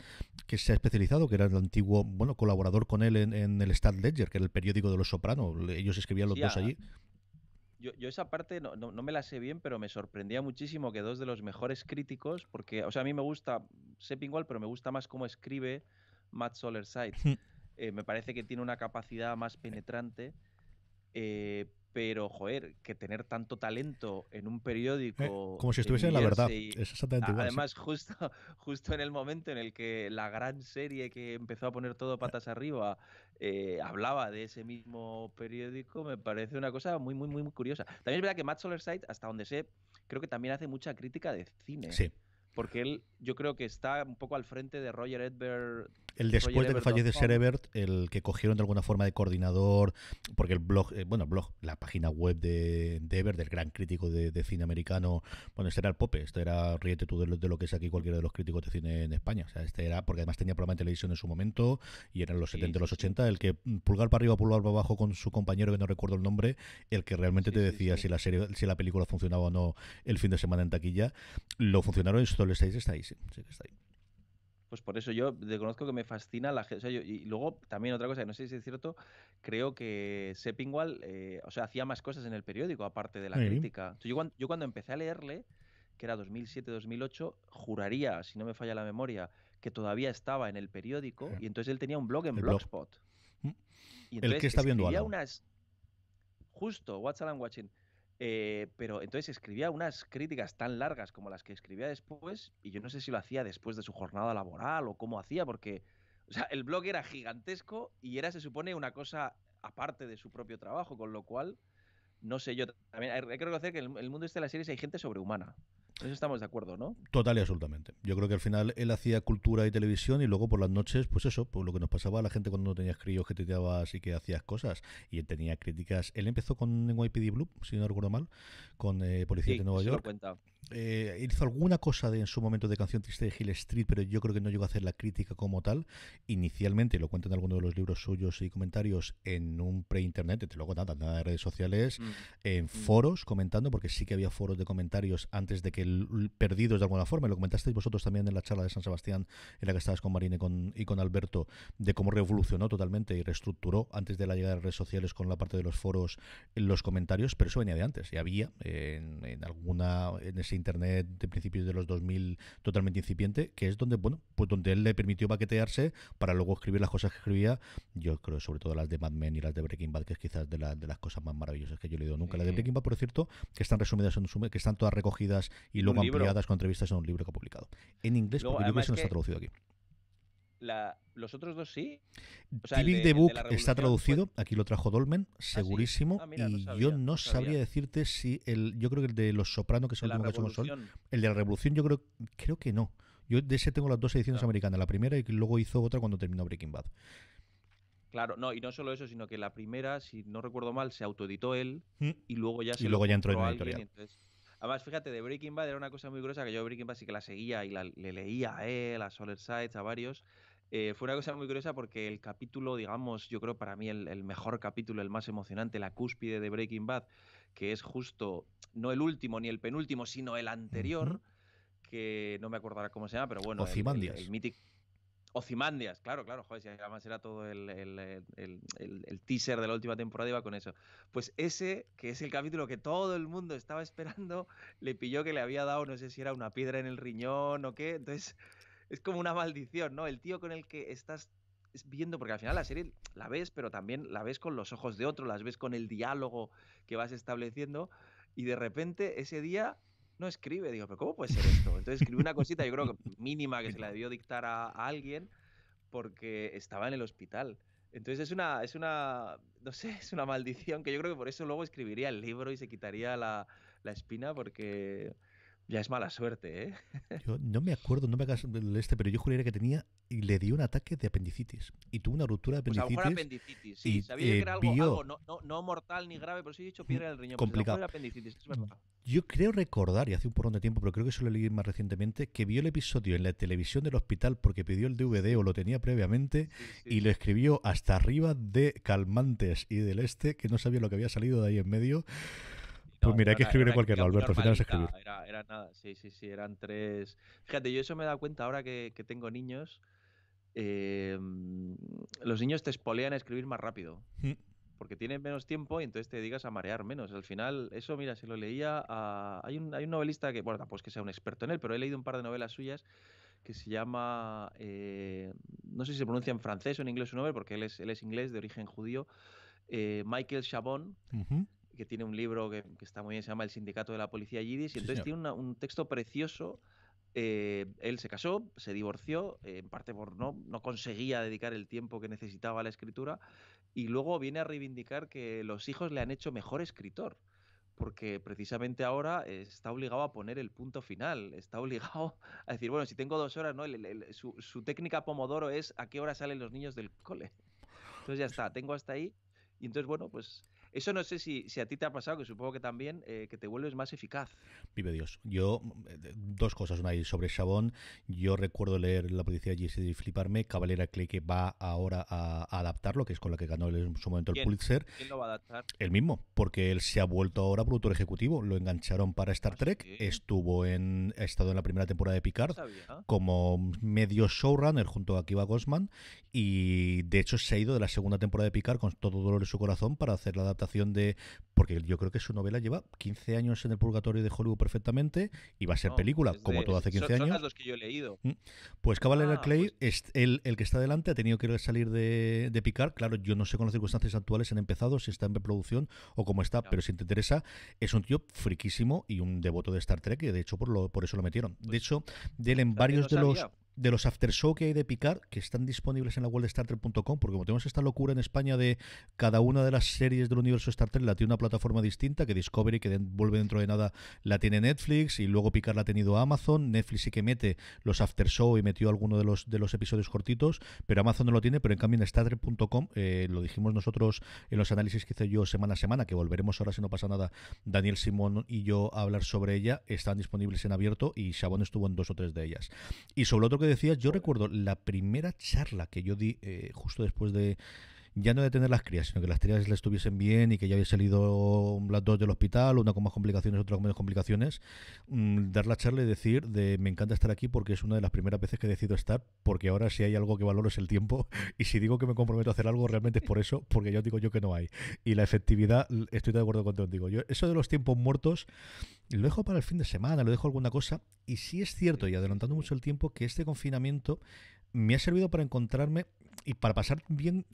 que se ha especializado, que era el antiguo bueno colaborador con él en, el Star Ledger, que era el periódico de Los Sopranos, ellos escribían los dos allí. Yo, esa parte no, me la sé bien, pero me sorprendía muchísimo que dos de los mejores críticos, porque, o sea, a mí me gusta Sepp pero me gusta más cómo escribe Matt Soler (laughs) eh, me parece que tiene una capacidad más penetrante, eh, pero joder, que tener tanto talento en un eh, periódico. como si estuviese en la verdad. es exactamente igual, Además, justo, (laughs) justo en el momento en el que la gran serie que empezó a poner todo eh. patas arriba eh, hablaba de ese mismo periódico, me parece una cosa muy, muy, muy, curiosa. También es verdad que Matt Solerside, hasta donde sé, creo que también hace mucha crítica de cine. Sí. Porque él, yo creo que está un poco al frente de Roger Edbert el después de que fallece Ebert, el que cogieron de alguna forma de coordinador, porque el blog, eh, bueno, blog, la página web de, de del gran crítico de, cine americano, bueno, este era el Pope, este era, ríete tú de lo, que es aquí cualquiera de los críticos de cine en España, o sea, este era, porque además tenía programa de televisión en su momento, y eran los 70, los 80, el que mm, pulgar para arriba, pulgar para abajo con su compañero, que no recuerdo el nombre, el que realmente te decía si la serie, si la película funcionaba o no el fin de semana en taquilla, lo funcionaron y solo estáis, estáis, sí está ahí pues por eso yo reconozco que me fascina la gente. y luego también otra cosa que no sé si es cierto, creo que Seppingwall, eh, o sea, hacía más cosas en el periódico aparte de la crítica. Yo cuando, empecé a leerle, que era 2007-2008, juraría, si no me falla la memoria, que todavía estaba en el periódico y entonces él tenía un blog en Blogspot. Mm. Y el que está viendo algo. Unas, justo, What's Alan Watching eh, pero entonces escribía unas críticas tan largas como las que escribía después, y yo no sé si lo hacía después de su jornada laboral o cómo hacía, porque el blog era gigantesco y era, se supone, una cosa aparte de su propio trabajo, con lo cual, no sé, yo también creo que reconocer que en el mundo este de las series hay gente sobrehumana. Eso estamos de acuerdo, ¿no? Total y absolutamente. Yo creo que al final él hacía cultura y televisión y luego por las noches, pues eso, pues lo que nos pasaba a la gente cuando no tenías críos que te tirabas y que hacías cosas. Y él tenía críticas. Él empezó con NYPD Blue, si no recuerdo mal, con eh, Policía de Nueva York. Eh, hizo alguna cosa de, en su momento de canción triste de Hill Street, pero yo creo que no llegó a hacer la crítica como tal. Inicialmente, lo cuento en alguno de los libros suyos y comentarios en un pre-internet, luego nada, nada de redes sociales, mm, en mm. foros comentando, porque sí que había foros de comentarios antes de que perdidos de alguna forma. Lo comentasteis vosotros también en la charla de San Sebastián, en la que estabas con Marine y con, y con Alberto, de cómo revolucionó totalmente y reestructuró antes de la llegada de redes sociales con la parte de los foros, los comentarios, pero eso venía de antes, y había eh, en, en alguna. En ese internet de principios de los 2000 totalmente incipiente, que es donde, bueno, pues donde él le permitió paquetearse para luego escribir las cosas que escribía. Yo creo, sobre todo las de Mad Men y las de Breaking Bad, que es quizás de, de las cosas más maravillosas que yo he leído nunca. Las de Breaking Bad, por cierto, que están resumidas en un que están todas recogidas y luego ampliadas con entrevistas en un libro que ha publicado. En inglés, porque el no está traducido aquí los otros dos sí. O de, Book está traducido, aquí lo trajo Dolmen, ah, segurísimo. Ah, y yo no, sabría decirte si el. Yo creo que el de Los Sopranos, que es el último que El de la Revolución, yo creo, creo que no. Yo de ese tengo las dos ediciones americanas, la primera y luego hizo otra cuando terminó Breaking Bad. Claro, no, y no solo eso, sino que la primera, si no recuerdo mal, se autoeditó él mm. y luego ya se y luego ya entró en la editorial. Además, fíjate, de Breaking Bad era una cosa muy gruesa que yo Breaking Bad sí que la seguía y la, le leía a él, a Solar Sides, a varios, eh, fue una cosa muy curiosa porque el capítulo, digamos, yo creo para mí el, mejor capítulo, el más emocionante, la cúspide de Breaking Bad, que es justo no el último ni el penúltimo, sino el anterior, que no me acordará cómo se llama, pero bueno, Ozymandias. ozymandias claro, claro, joder, si además era todo el, el, teaser de la última temporada, iba con eso. Pues ese, que es el capítulo que todo el mundo estaba esperando, le pilló que le había dado, no sé si era una piedra en el riñón o qué, entonces es como una maldición, ¿no? El tío con el que estás viendo, porque al final la serie la ves, pero también la ves con los ojos de otro, las ves con el diálogo que vas estableciendo, y de repente ese día no escribe. Digo, ¿pero cómo puede ser esto? Entonces escribe una cosita, yo creo que mínima, que se la debió dictar a, alguien, porque estaba en el hospital. Entonces es una, es una, no sé, es una maldición que yo creo que por eso luego escribiría el libro y se quitaría la, la espina porque ya es mala suerte, ¿eh? (laughs) Yo no me acuerdo, no me hagas este, pero yo juraría que tenía y le dio un ataque de apendicitis y tuvo una ruptura de pues apendicitis. sí. Y, eh, no, no, mortal ni grave, pero sí he dicho piedra del riñón. Pues complicado. Yo creo recordar, y hace un porrón de tiempo, pero creo que eso lo leí más recientemente, que vio el episodio en la televisión del hospital porque pidió el DVD o lo tenía previamente y lo escribió hasta arriba de calmantes y del este, que no sabía lo que había salido de ahí en medio pues mira, hay que escribir en cualquier lado, Alberto, al final es escribir. Era, era, nada, sí, sí, sí, eran tres. Fíjate, yo eso me he dado cuenta ahora que, tengo niños. Em, los niños te espolean a escribir más rápido. Mm. porque tienen menos tiempo y entonces te digas a marear menos. Al final, eso, mira, se lo leía a... Hay un, hay un novelista que, bueno, tampoco es que sea un experto en él, pero he leído un par de novelas suyas que se llama... Eh, no sé si se pronuncia en francés o en inglés su nombre, porque él es, él es inglés, de origen judío, eh, Michael Chabon que tiene un libro que, está muy bien, se llama El Sindicato de la Policía Yidis, y entonces tiene un texto precioso. Eh, él se casó, se divorció, eh, en parte por no, no conseguía dedicar el tiempo que necesitaba a la escritura, y luego viene a reivindicar que los hijos le han hecho mejor escritor porque precisamente ahora está obligado a poner el punto final, está (laughs) obligado a decir, bueno, si tengo dos horas, ¿no? su, su, técnica Pomodoro es a qué hora salen los niños del cole. Entonces ya está, tengo hasta ahí. Y entonces, bueno, pues eso no sé si, si a ti te ha pasado, que supongo que también, eh, que te vuelves más eficaz. Vive Dios. Yo, mm, eh, dos cosas, una sobre Chabón. Yo recuerdo leer La policía de GCD y fliparme. Cabalera Clay va ahora a, adaptarlo, que es con la que ganó en su momento el Pulitzer. ¿Quién lo va a adaptar? El mismo, porque él se ha vuelto ahora productor ejecutivo. Lo engancharon para Star ¿Ah, Trek. Estuvo en, ha estado en la primera temporada de Picard como medio showrunner junto a Kiva Gosman. Y de hecho se ha ido de la segunda temporada de Picard con todo dolor en su corazón para hacer la adaptación de... Porque yo creo que su novela lleva 15 años en el purgatorio de Hollywood perfectamente y va a ser película, como todo hace 15 años. que yo he leído. Mm. Pues Cavalera ah, Clay, pues es el, que está delante, ha tenido que salir de, de Claro, yo no sé con las circunstancias actuales han empezado, si está en reproducción o cómo está, pero si te interesa, es un tío friquísimo y un devoto de Star Trek, y de hecho por, lo, por eso lo metieron. de pues hecho, de él en varios de los de los aftershow que hay de Picard, que están disponibles en la web de Trek.com, porque como tenemos esta locura en España de cada una de las series del universo Star Trek la tiene una plataforma distinta, que Discovery, que vuelve dentro de nada, la tiene Netflix, y luego Picard la ha tenido Amazon, Netflix sí que mete los aftershow y metió alguno de los, de los episodios cortitos, pero Amazon no lo tiene, pero en cambio en Star eh, lo dijimos nosotros en los análisis que hice yo semana a semana, que volveremos ahora si no pasa nada, Daniel Simón y yo a hablar sobre ella, están disponibles en abierto y chabón estuvo en dos o tres de ellas. Y sobre otro que decía decías, yo recuerdo la primera charla que yo di eh, justo después de, ya no de tener las crías, sino que las crías le estuviesen bien y que ya había salido las dos del hospital, una con más complicaciones, otra con menos complicaciones, mm, dar la charla y decir de me encanta estar aquí porque es una de las primeras veces que he decido estar, porque ahora si hay algo que valoro es el tiempo (laughs) y si digo que me comprometo a hacer algo realmente es por eso, porque yo digo yo que no hay. Y la efectividad, estoy de acuerdo contigo. Yo, eso de los tiempos muertos lo dejo para el fin de semana, lo dejo alguna cosa. Y sí es cierto, y adelantando mucho el tiempo, que este confinamiento me ha servido para encontrarme y para pasar bien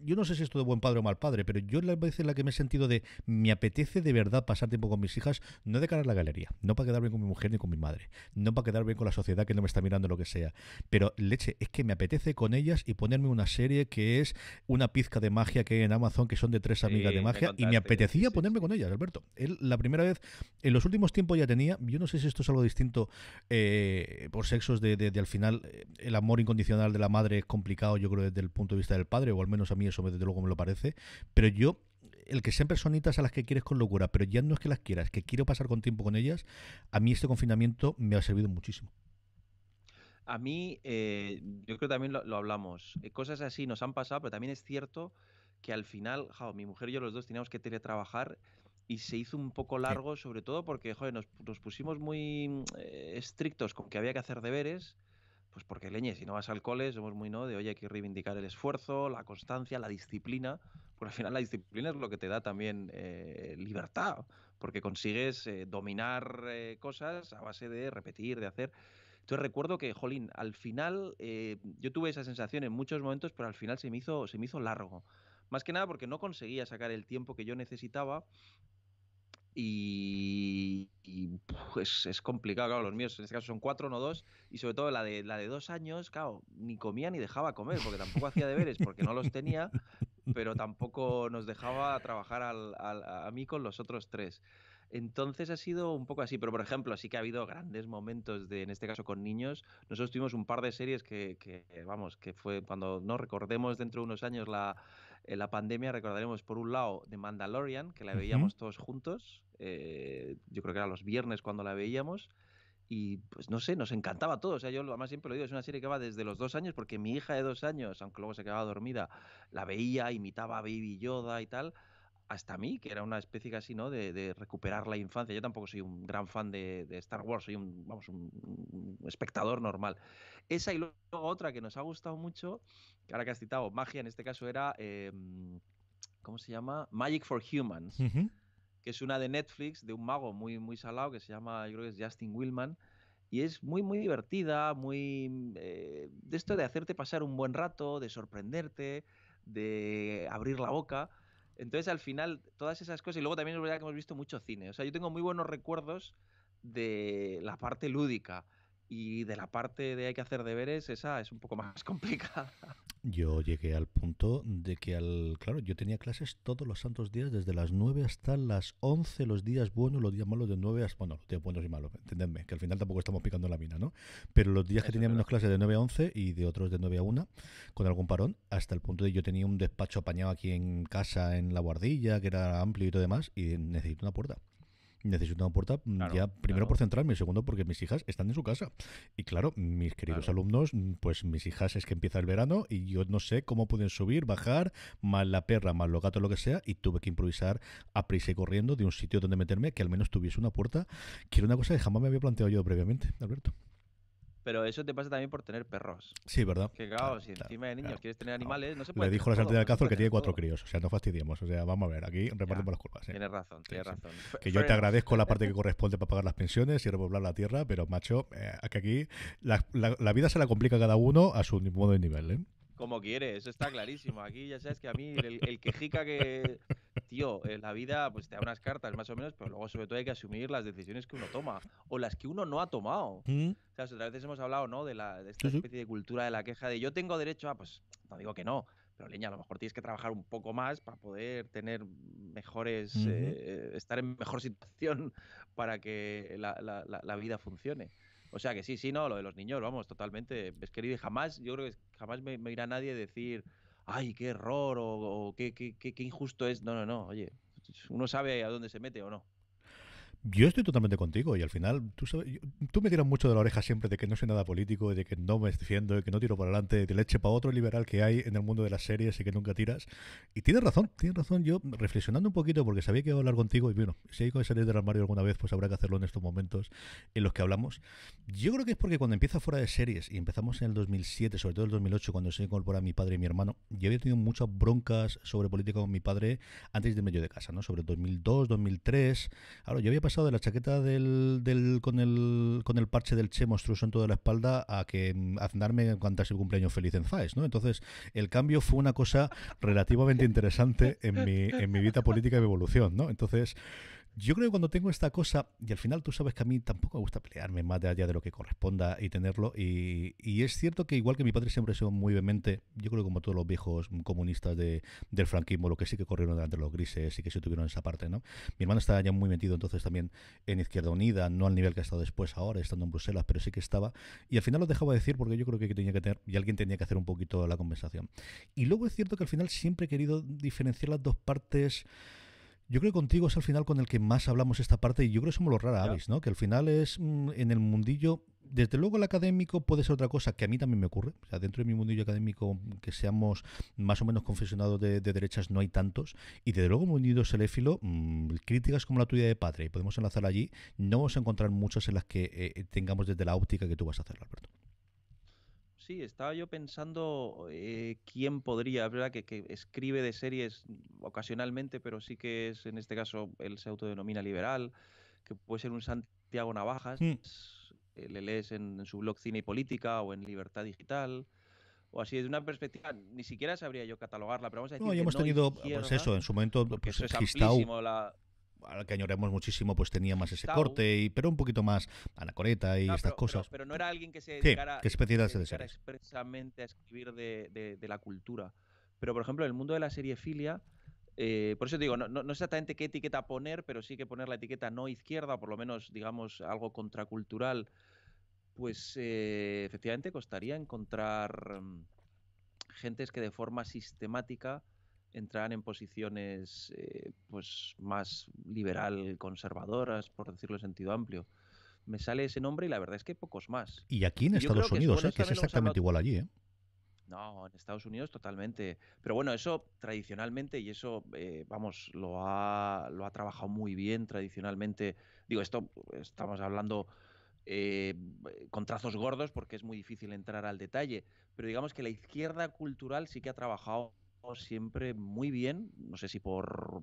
yo no sé si esto de buen padre o mal padre, pero yo la vez en la que me he sentido de me apetece de verdad pasar tiempo con mis hijas, no de cara a la galería, no para quedar bien con mi mujer ni con mi madre, no para quedar bien con la sociedad que no me está mirando lo que sea, pero leche, es que me apetece con ellas y ponerme una serie que es una pizca de magia que hay en Amazon, que son de tres amigas de magia, y me apetecía ponerme con ellas, Alberto. la primera vez, en los últimos tiempos ya tenía, yo no sé si esto es algo distinto eh, por sexos, de, de, al final eh, el amor incondicional de la madre es complicado, yo creo, desde el punto de vista del padre, o al menos a mí eso pues, desde luego me lo parece, pero yo el que sean personitas a las que quieres con locura, pero ya no es que las quieras, que quiero pasar con tiempo con ellas, a mí este confinamiento me ha servido muchísimo. A mí, eh, yo creo que también lo, hablamos. Eh, cosas así nos han pasado, pero también es cierto que al final, mi mujer y yo los dos teníamos que teletrabajar y se hizo un poco largo, sobre todo porque joder, nos, pusimos muy mm, eh, estrictos con que había que hacer deberes pues porque leñe, si no vas al cole, somos muy no de, oye, hay que reivindicar el esfuerzo, la constancia, la disciplina, porque al final la disciplina es lo que te da también eh, libertad, porque consigues eh, dominar eh, cosas a base de repetir, de hacer. Entonces recuerdo que, jolín, al final yo tuve esa sensación en muchos momentos, pero al final se me hizo, se me hizo largo. Más que nada porque no conseguía sacar el tiempo que yo necesitaba y, pues es complicado, claro, los míos en este caso son cuatro, no dos, y sobre todo la de, la de dos años, claro, ni comía ni dejaba comer, porque tampoco hacía deberes, porque no los tenía, pero tampoco nos dejaba trabajar al, al, a mí con los otros tres. Entonces ha sido un poco así, pero por ejemplo, sí que ha habido grandes momentos, de, en este caso con niños. Nosotros tuvimos un par de series que, que vamos, que fue cuando no recordemos dentro de unos años la, en la pandemia recordaremos, por un lado, de Mandalorian, que la veíamos todos juntos. Eh, yo creo que era los viernes cuando la veíamos. Y pues no sé, nos encantaba todo. O sea, yo además siempre lo digo, es una serie que va desde los dos años, porque mi hija de dos años, aunque luego se quedaba dormida, la veía, imitaba a Baby Yoda y tal hasta mí, que era una especie casi, ¿no? De, recuperar la infancia. Yo tampoco soy un gran fan de, Star Wars, soy un, vamos, un, espectador normal. Esa y luego otra que nos ha gustado mucho, que ahora que has citado, magia en este caso era, em, ¿cómo se llama? Magic for Humans, que es una de Netflix de un mago muy, muy salado que se llama, yo creo que es Justin Willman y es muy muy divertida, muy mm, eh, de esto de hacerte pasar un buen rato, de sorprenderte, de abrir la boca entonces, al final, todas esas cosas, y luego también es verdad que hemos visto mucho cine. O sea, yo tengo muy buenos recuerdos de la parte lúdica y de la parte de hay que hacer deberes, esa es un poco más (laughs) complicada. Yo llegué al punto de que al... Claro, yo tenía clases todos los santos días, desde las 9 hasta las 11, los días buenos, los días malos, de 9 a Bueno, los días buenos y malos, entendedme, que al final tampoco estamos picando la mina, ¿no? Pero los días que tenía menos clases de 9 a 11 y de otros de 9 a 1, con algún parón, hasta el punto de yo tenía un despacho apañado aquí en casa, en la guardilla, que era amplio y todo demás, y necesito una puerta necesito una puerta mm, ya primero por centrarme y segundo porque mis hijas están en su casa. Y claro, mis queridos alumnos, mm, pues mis hijas es que empieza el verano y yo no sé cómo pueden subir, bajar, mal la perra, mal los gatos, lo que sea, y tuve que improvisar a prisa y corriendo de un sitio donde meterme que al menos tuviese una puerta, que era una cosa que jamás me había planteado yo previamente, Alberto. Pero eso te pasa también por tener perros. Sí, ¿verdad? Que claro, si encima de niños quieres tener animales, no se puede. Le dijo la Santidad de Alcázar que tiene cuatro (laughs) críos. O sea, no fastidiemos. O sea, vamos a ver, aquí repartimos las culpas. ¿eh? Tienes razón, tienes razón. (laughs) Que yo te agradezco la parte que corresponde para pagar las pensiones y repoblar la tierra, pero macho, eh, aquí la, la, la, vida se la complica cada uno a su modo de nivel, ¿eh? como quiere, eso está clarísimo. Aquí ya sabes que a mí el, quejica que, tío, la vida pues te da unas cartas más o menos, pero luego sobre todo hay que asumir las decisiones que uno toma o las que uno no ha tomado. Mm. O sea, otras veces hemos hablado, ¿no? De, esta especie de cultura de la queja de yo tengo derecho a, pues no digo que no, pero leña, a lo mejor tienes que trabajar un poco más para poder tener mejores, eh, estar en mejor (laughs) situación para que la, la vida funcione. O sea que sí, sí, no, lo de los niños, vamos, totalmente. Es querido jamás, yo creo que jamás me, me irá a nadie decir, ay, qué error o, qué, qué, qué injusto es. No, no, no, oye, uno sabe a dónde se mete o no. Yo estoy totalmente contigo y al final tú, me tiras mucho de la oreja siempre de que no soy nada político y de que no me defiendo de que no tiro para adelante, de leche para otro liberal que hay en el mundo de las series y que nunca tiras. Y tienes razón, tienes razón. Yo reflexionando un poquito porque sabía que iba a hablar contigo y bueno, si hay que salir del armario alguna vez, pues habrá que hacerlo en estos momentos en los que hablamos. Yo creo que es porque cuando empieza fuera de series y empezamos en el 2007, sobre todo el 2008, cuando se incorpora mi padre y mi hermano, yo había tenido muchas broncas sobre política con mi padre antes de medio de casa, ¿no? Sobre el 2002, 2003. Ahora, yo había pasado de la chaqueta del, con, el, con el parche del Che monstruoso en toda la espalda a que en cuanto a su cumpleaños feliz en Faes, ¿no? Entonces, el cambio fue una cosa relativamente interesante en mi, en mi vida política y mi evolución, ¿no? Entonces, yo creo que cuando tengo esta cosa, y al final tú sabes que a mí tampoco me gusta pelearme más allá de lo que corresponda y tenerlo, y, es cierto que igual que mi padre siempre ha sido muy vehemente, yo creo que como todos los viejos comunistas de, del franquismo, lo que sí que corrieron delante de los grises y que se tuvieron esa parte, ¿no? Mi hermano estaba ya muy metido entonces también en Izquierda Unida, no al nivel que ha estado después ahora, estando en Bruselas, pero sí que estaba, y al final lo dejaba decir porque yo creo que tenía que tener, y alguien tenía que hacer un poquito la conversación. Y luego es cierto que al final siempre he querido diferenciar las dos partes yo creo que contigo es al final con el que más hablamos esta parte y yo creo que somos los rara avis, ¿no? Que al final es mm, en el mundillo, desde luego el académico puede ser otra cosa que a mí también me ocurre. O sea, dentro de mi mundillo académico, mm, que seamos más o menos confesionados de, derechas, no hay tantos. Y desde luego el mundillo celéfilo, mm, críticas como la tuya de patria, y podemos enlazar allí, no vamos a encontrar muchas en las que eh, eh, tengamos desde la óptica que tú vas a hacer, Alberto sí, estaba yo pensando eh, quién podría, ¿verdad? Que, escribe de series ocasionalmente, pero sí que es, en este caso, él se autodenomina liberal, que puede ser un Santiago Navajas, mm. eh, le lees en, su blog Cine y Política o en Libertad Digital. O así, desde una perspectiva, ni siquiera sabría yo catalogarla, pero vamos a decir. No, hemos tenido, pues eso, en su momento, pues, la, al que añoremos muchísimo, pues tenía más ese corte, y, pero un poquito más anacoreta y estas cosas. Pero, no era alguien que se dedicara, sí, que se se expresamente a escribir de, la cultura. Pero, por ejemplo, en el mundo de la serie filia, eh, por eso te digo, no, no, exactamente qué etiqueta poner, pero sí que poner la etiqueta no izquierda, o por lo menos, digamos, algo contracultural, pues eh, efectivamente costaría encontrar mm, gentes que de forma sistemática entrar en posiciones eh, pues más liberal conservadoras, por decirlo en sentido amplio. Me sale ese nombre y la verdad es que pocos más. Y aquí en Estados Unidos, que es, ¿eh? exactamente igual allí. ¿eh? No, en Estados Unidos totalmente. Pero bueno, eso tradicionalmente, y eso, vamos, lo ha, lo ha trabajado muy bien tradicionalmente. Digo, esto estamos hablando con trazos gordos porque es muy difícil entrar al detalle, pero digamos que la izquierda cultural sí que ha trabajado siempre muy bien, no sé si por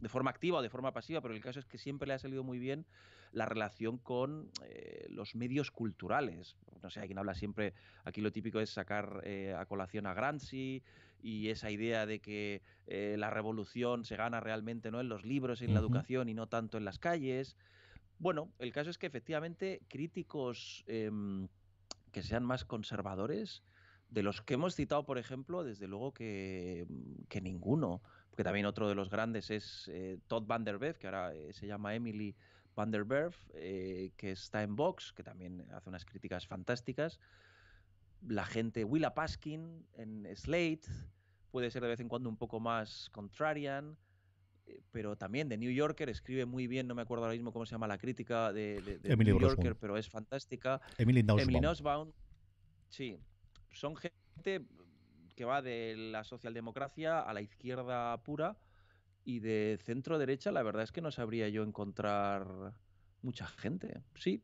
de forma activa o de forma pasiva, pero el caso es que siempre le ha salido muy bien la relación con eh, los medios culturales. No sé, hay quien habla siempre, aquí lo típico es sacar eh, a colación a Gramsci y esa idea de que eh, la revolución se gana realmente no en los libros en la educación y no tanto en las calles. Bueno, el caso es que efectivamente críticos em, que sean más conservadores de los que hemos citado, por ejemplo, desde luego que, mm, ninguno, porque también otro de los grandes es eh, Todd Van der que ahora eh, se llama Emily Van der eh, que está en Vox, que también hace unas críticas fantásticas. La gente, Willa Paskin en Slate, puede ser de vez en cuando un poco más contrarian pero también de New Yorker, escribe muy bien, no me acuerdo ahora mismo cómo se llama la crítica de, New Yorker, pero es fantástica. Emily Nussbaum. Emily sí son gente que va de la socialdemocracia a la izquierda pura y de centro derecha la verdad es que no sabría yo encontrar mucha gente, sí.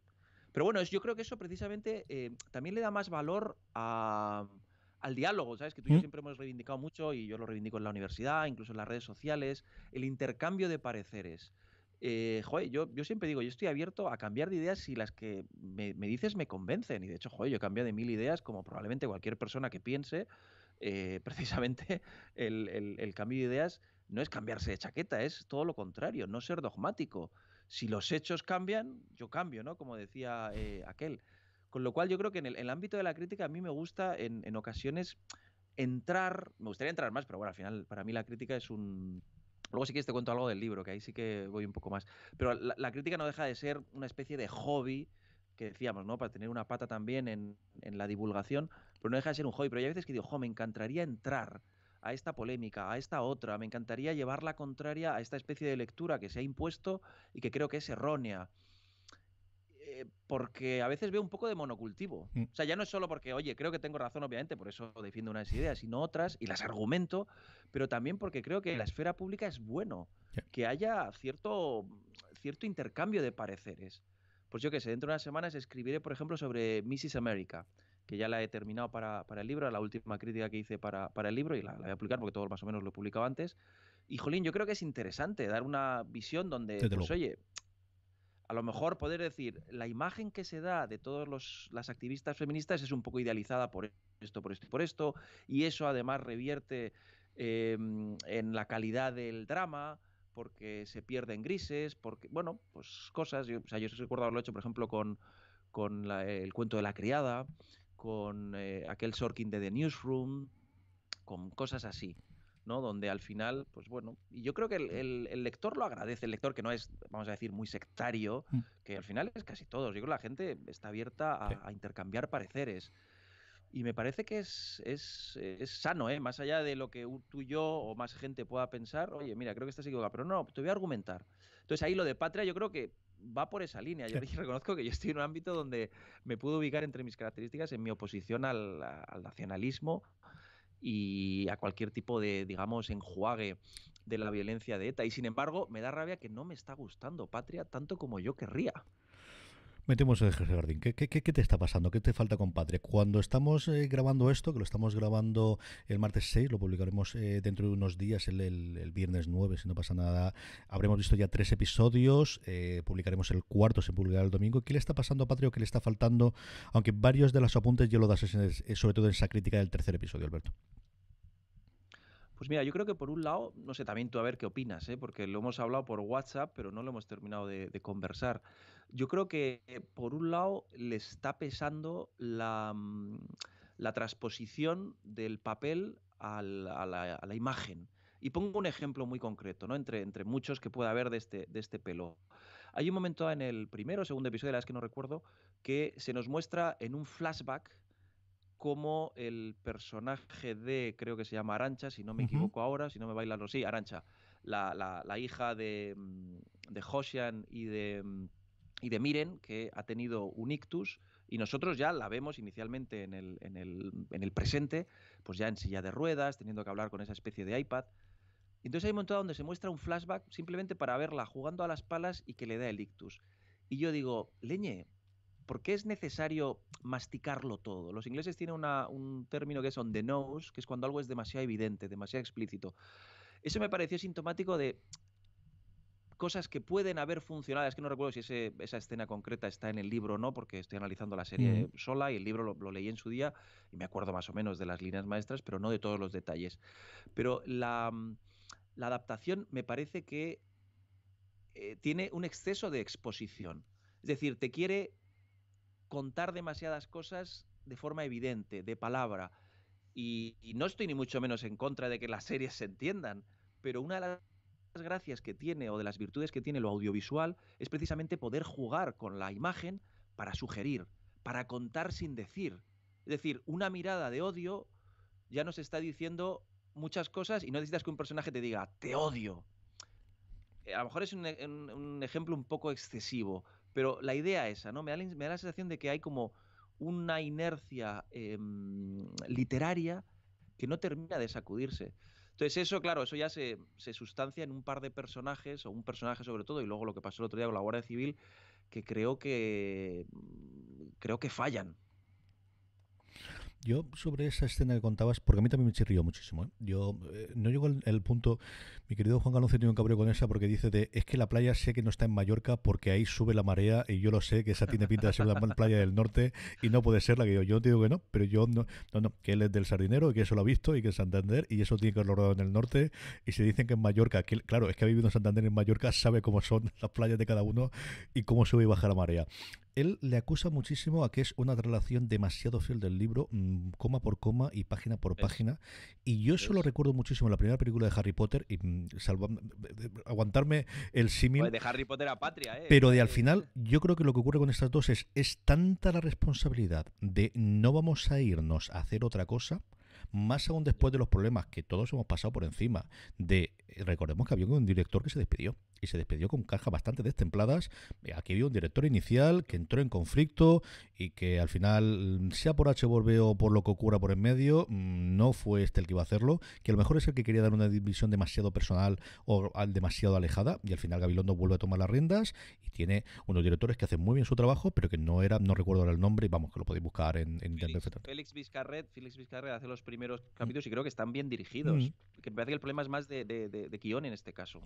Pero bueno, yo creo que eso precisamente eh, también le da más valor al diálogo, ¿sabes? Que tú y yo siempre hemos reivindicado mucho y yo lo reivindico en la universidad, incluso en las redes sociales, el intercambio de pareceres. Eh, joder, yo, siempre digo, yo estoy abierto a cambiar de ideas si las que me, dices me convencen. Y de hecho, joder, yo cambio de mil ideas como probablemente cualquier persona que piense. Eh, (laughs) precisamente el, cambio de ideas no es cambiarse de chaqueta, es todo lo contrario, no ser dogmático. Si los hechos cambian, yo cambio, ¿no? Como decía eh, aquel. Con lo cual yo creo que en el, ámbito de la crítica a mí me gusta en ocasiones entrar, me gustaría entrar más, pero bueno, al final para mí la crítica es un, Luego si quieres te cuento algo del libro, que ahí sí que voy un poco más. Pero la, crítica no deja de ser una especie de hobby que decíamos, ¿no? Para tener una pata también en, en la divulgación, pero no deja de ser un hobby. Pero hay veces que digo, jo, me encantaría entrar a esta polémica, a esta otra, me encantaría llevarla contraria a esta especie de lectura que se ha impuesto y que creo que es errónea. Eh, porque a veces veo un poco de monocultivo. Mm. O sea, ya no es solo porque, oye, creo que tengo razón, obviamente, por eso defiendo unas ideas, sino otras, y las argumento, pero también porque creo que la esfera pública es bueno que haya cierto, cierto intercambio de pareceres. Pues yo que sé, dentro de unas semanas escribiré, por ejemplo, sobre Mrs. America, que ya la he terminado para, el libro, la última crítica que hice para, el libro, y la, voy a publicar porque todo más o menos lo he publicado antes. Y, Jolín, yo creo que es interesante dar una visión donde, pues, oye, a lo mejor poder decir, la imagen que se da de todas las activistas feministas es un poco idealizada por esto, por esto, por esto, y eso además revierte em, en la calidad del drama, porque se pierden grises, porque, bueno, pues cosas, yo, o sea, yo recuerdo haberlo hecho, por ejemplo, con, el cuento de la criada, con eh, aquel sorting de The Newsroom, con cosas así. Donde al final, pues bueno, y yo creo que el, lector lo agradece, el lector que no es, vamos a decir, muy sectario, mm. que al final es casi todos. Yo creo que la gente está abierta a, intercambiar pareceres. Y me parece que es, es, es sano, ¿eh? más allá de lo que tú y yo o más gente pueda pensar, oye, mira, creo que estás equivocado, pero no, te voy a argumentar. Entonces ahí lo de patria yo creo que va por esa línea. Yo (laughs) reconozco que yo estoy en un ámbito donde me puedo ubicar entre mis características en mi oposición al, al nacionalismo y a cualquier tipo de, digamos, enjuague de la violencia de ETA. Y sin embargo, me da rabia que no me está gustando Patria tanto como yo querría. Metemos en jefe Jardín. ¿Qué, te está pasando? ¿Qué te falta, compadre? Cuando estamos eh, grabando esto, que lo estamos grabando el martes 6, lo publicaremos eh, dentro de unos días, el, viernes 9, si no pasa nada, habremos visto ya tres episodios, eh, publicaremos el cuarto, se publicará el domingo. ¿Qué le está pasando a Patria qué le está faltando? Aunque varios de los apuntes yo lo das, sobre todo en esa crítica del tercer episodio, Alberto. Pues mira, yo creo que por un lado, no sé, también tú a ver qué opinas, ¿eh? porque lo hemos hablado por WhatsApp, pero no lo hemos terminado de, conversar. Yo creo que eh, por un lado le está pesando la, mm, transposición del papel a, la, imagen. Y pongo un ejemplo muy concreto, ¿no? Entre, entre muchos que pueda haber de este, de este pelo. Hay un momento en el primero o segundo episodio, la verdad es que no recuerdo, que se nos muestra en un flashback como el personaje de, creo que se llama Arancha, si no me equivoco ahora, si no me bailan los... Sí, Arancha, la, hija de, mm, de y de, mm, de Miren, que ha tenido un ictus, y nosotros ya la vemos inicialmente en el, en el presente, pues ya en silla de ruedas, teniendo que hablar con esa especie de iPad. Entonces hay un momento donde se muestra un flashback simplemente para verla jugando a las palas y que le da el ictus. Y yo digo, leñe, qué es necesario masticarlo todo. Los ingleses tienen un término que es on the nose, que es cuando algo es demasiado evidente, demasiado explícito. Eso me pareció sintomático de cosas que pueden haber funcionado. Es que no recuerdo si esa escena concreta está en el libro o no, porque estoy analizando la serie sola y el libro lo, leí en su día y me acuerdo más o menos de las líneas maestras, pero no de todos los detalles. Pero la, mm, adaptación me parece que eh, tiene un exceso de exposición. Es decir, te quiere contar demasiadas cosas de forma evidente, de palabra. Y, no estoy ni mucho menos en contra de que las series se entiendan, pero una de las gracias que tiene o de las virtudes que tiene lo audiovisual es precisamente poder jugar con la imagen para sugerir, para contar sin decir. Es decir, una mirada de odio ya nos está diciendo muchas cosas y no necesitas que un personaje te diga, te odio. Eh, a lo mejor es un e, ejemplo un poco excesivo, pero la idea esa, ¿no? Me da, la sensación de que hay como una inercia em, literaria que no termina de sacudirse. Entonces eso, claro, eso ya se, se, sustancia en un par de personajes, o un personaje sobre todo, y luego lo que pasó el otro día con la Guardia Civil, que creo que mm, creo que fallan. Yo sobre esa escena que contabas, porque a mí también me chirrió muchísimo. ¿eh? Yo eh, no llego al punto, mi querido Juan Galonce tiene un cabreo con esa porque dice de, es que la playa sé que no está en Mallorca porque ahí sube la marea y yo lo sé que esa tiene pinta de ser la playa del norte y no puede ser la que yo, yo digo que no, pero yo no, no, no, que él es del Sardinero y que eso lo ha visto y que es Santander y eso tiene que haberlo en el norte y se dicen que en Mallorca, claro, es que ha vivido en Santander en Mallorca, sabe cómo son las playas de cada uno y cómo sube y baja la marea. Él le acusa muchísimo a que es una relación demasiado fiel del libro, mm, coma por coma y página por página. Y yo solo recuerdo muchísimo la primera película de Harry Potter, y mm, eh, eh, aguantarme el símil. De Harry Potter a patria, ¿eh? Pero de eh. al final, yo creo que lo que ocurre con estas dos es, es tanta la responsabilidad de no vamos a irnos a hacer otra cosa, más aún después de los problemas que todos hemos pasado por encima, de eh, recordemos que había un director que se despidió y se despidió con cajas bastante destempladas. Eh, aquí había un director inicial que entró en conflicto y que al final, mm, sea por H volvió o por lo que ocurra por en medio, mm, no fue este el que iba a hacerlo, que a lo mejor es el que quería dar una división demasiado personal o demasiado alejada y al final Gabilondo vuelve a tomar las riendas y tiene unos directores que hacen muy bien su trabajo, pero que no era, no recuerdo ahora el nombre y vamos, que lo podéis buscar en, Félix, internet. Félix Vizcarret, Félix Vizcarret hace los primeros mm. capítulos y creo que están bien dirigidos. Que me parece que el problema es más de de, guión en este caso.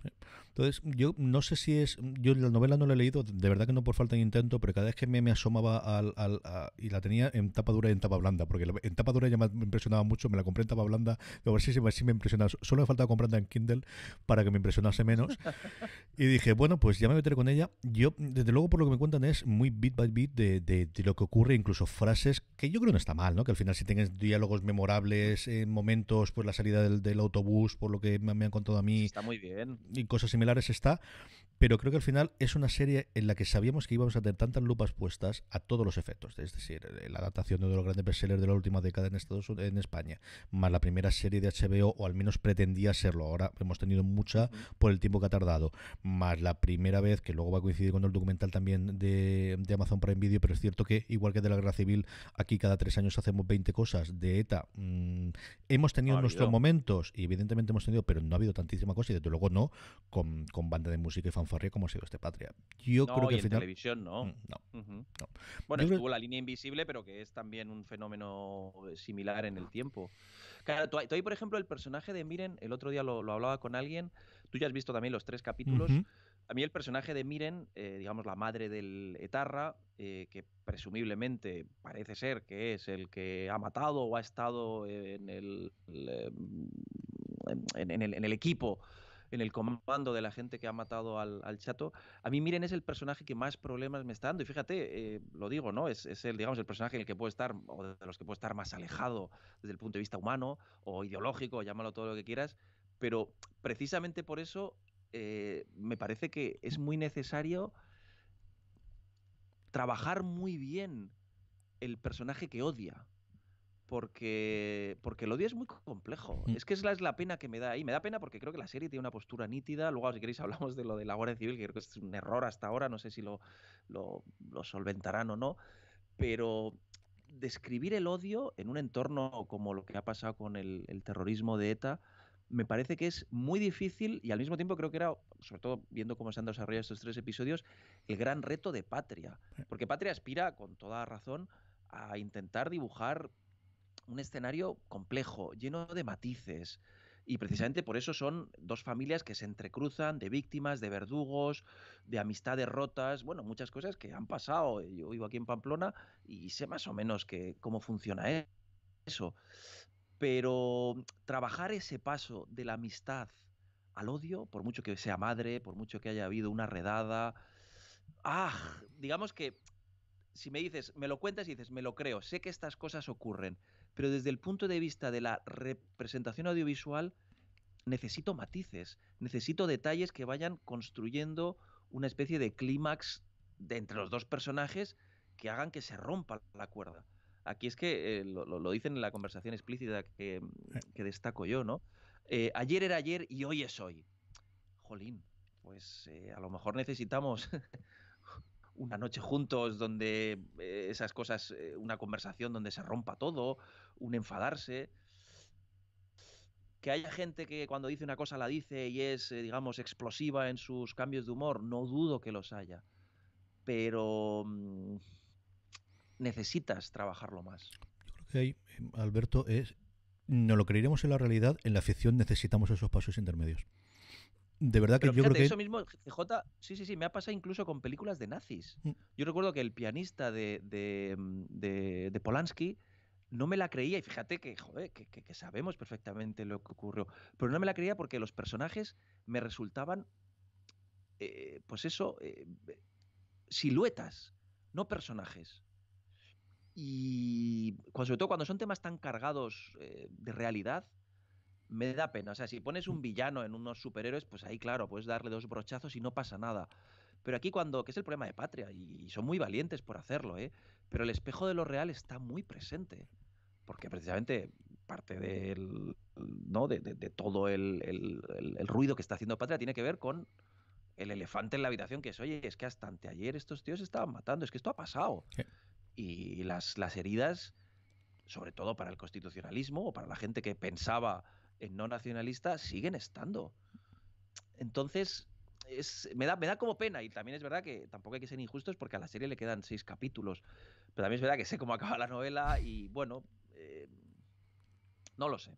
Entonces, yo no sé si es. Yo la novela no la he leído, de verdad que no por falta de intento, pero cada vez que me, asomaba y la tenía en tapa dura y en tapa blanda, porque en tapa dura ya me impresionaba mucho, me la compré en tapa blanda, a ver si, me impresionaba. Solo me faltaba comprarla en Kindle para que me impresionase menos. (laughs) y dije, bueno, pues ya me meteré con ella. Yo, desde luego, por lo que me cuentan, es muy bit by bit de, lo que ocurre, incluso frases que yo creo no está mal, ¿no? Que al final, si tienes diálogos memorables, eh, momentos, pues la salida del, autobús, por lo que me han contado Está muy bien. Y cosas similares está pero creo que al final es una serie en la que sabíamos que íbamos a tener tantas lupas puestas a todos los efectos, es decir, eh, la adaptación de uno de los grandes bestsellers de la última década en Estados Unidos, en España, más la primera serie de HBO, o al menos pretendía serlo, ahora hemos tenido mucha por el tiempo que ha tardado, más la primera vez, que luego va a coincidir con el documental también de, Amazon Prime Video, pero es cierto que, igual que de la Guerra Civil, aquí cada tres años hacemos 20 cosas de ETA, mm, hemos tenido nuestros momentos, y evidentemente hemos tenido, pero no ha habido tantísima cosa, y desde luego no, con, banda de música y fan ¿Cómo como ha sido este Patria. Yo creo que televisión no. Mm, bueno, estuvo la línea invisible, pero que es también un fenómeno eh, similar en el tiempo. Claro, tú, ahí, por ejemplo, el personaje de Miren, el otro día lo, hablaba con alguien, tú ya has visto también los tres capítulos. A mí el personaje de Miren, eh, digamos la madre del Etarra, eh, que presumiblemente parece ser que es el que ha matado o ha estado en el, en el, en el equipo en el comando de la gente que ha matado al, chato, a mí miren es el personaje que más problemas me está dando. Y fíjate, eh, lo digo, ¿no? Es, el, digamos, el personaje en el que puedo estar, o de los que puedo estar más alejado desde el punto de vista humano o ideológico, llámalo todo lo que quieras, pero precisamente por eso eh, me parece que es muy necesario trabajar muy bien el personaje que odia porque, porque el odio es muy complejo. Es que es la, pena que me da ahí. Me da pena porque creo que la serie tiene una postura nítida. Luego, si queréis, (laughs) hablamos de lo de la Guardia Civil, que creo que es un error hasta ahora. No sé si lo, lo, solventarán o no. Pero describir el odio en un entorno como lo que ha pasado con el terrorismo de ETA, me parece que es muy difícil y al mismo tiempo creo que era, sobre todo viendo cómo se han desarrollado estos tres episodios, el gran reto de Patria. Eh. Porque Patria aspira, con toda razón, a intentar dibujar un escenario complejo, lleno de matices. Y precisamente por eso son dos familias que se entrecruzan de víctimas, de verdugos, de amistades rotas, bueno, muchas cosas que han pasado. Yo vivo aquí en Pamplona y sé más o menos que, cómo funciona e-, eso. Pero trabajar ese paso de la amistad al odio, por mucho que sea madre, por mucho que haya habido una redada, ah, digamos que si me dices, me lo cuentas y dices, me lo creo, sé que estas cosas ocurren, pero desde el punto de vista de la representación audiovisual necesito matices, necesito detalles que vayan construyendo una especie de clímax entre los dos personajes que hagan que se rompa la cuerda. Aquí es que eh, lo, dicen en la conversación explícita que, eh. destaco yo, ¿no? Eh, ayer era ayer y hoy es hoy. Jolín, pues a lo mejor necesitamos una noche juntos donde eh, esas cosas, eh, una conversación donde se rompa todo, un enfadarse. Que haya gente que cuando dice una cosa la dice y es, eh, digamos, explosiva en sus cambios de humor, no dudo que los haya. Pero mm, necesitas trabajarlo más. Yo creo que ahí, Alberto, es, no lo creeremos en la realidad, en la ficción necesitamos esos pasos intermedios. De verdad que yo que. Eso mismo, J, sí, sí, sí, me ha pasado incluso con películas de nazis. Mm. Yo recuerdo que el pianista de, mm, de, de, Polanski no me la creía, y fíjate que, joder, que, sabemos perfectamente lo que ocurrió, pero no me la creía porque los personajes me resultaban, eh, pues eso, eh, siluetas, no personajes. Y sobre todo cuando son temas tan cargados eh, de realidad, me da pena. O sea, si pones un villano en unos superhéroes, pues ahí, claro, puedes darle dos brochazos y no pasa nada. Pero aquí cuando, que es el problema de Patria, y son muy valientes por hacerlo, ¿eh? pero el espejo de lo real está muy presente, porque precisamente parte del, ¿no? de, todo el, ruido que está haciendo Patria tiene que ver con el elefante en la habitación, que es, oye, es que hasta anteayer estos tíos estaban matando, es que esto ha pasado. Y las heridas, sobre todo para el constitucionalismo o para la gente que pensaba eh, no nacionalistas siguen estando. Entonces, es, me, da, me da como pena y también es verdad que tampoco hay que ser injustos porque a la serie le quedan seis capítulos. Pero también es verdad que sé cómo acaba la novela y bueno, eh, no lo sé.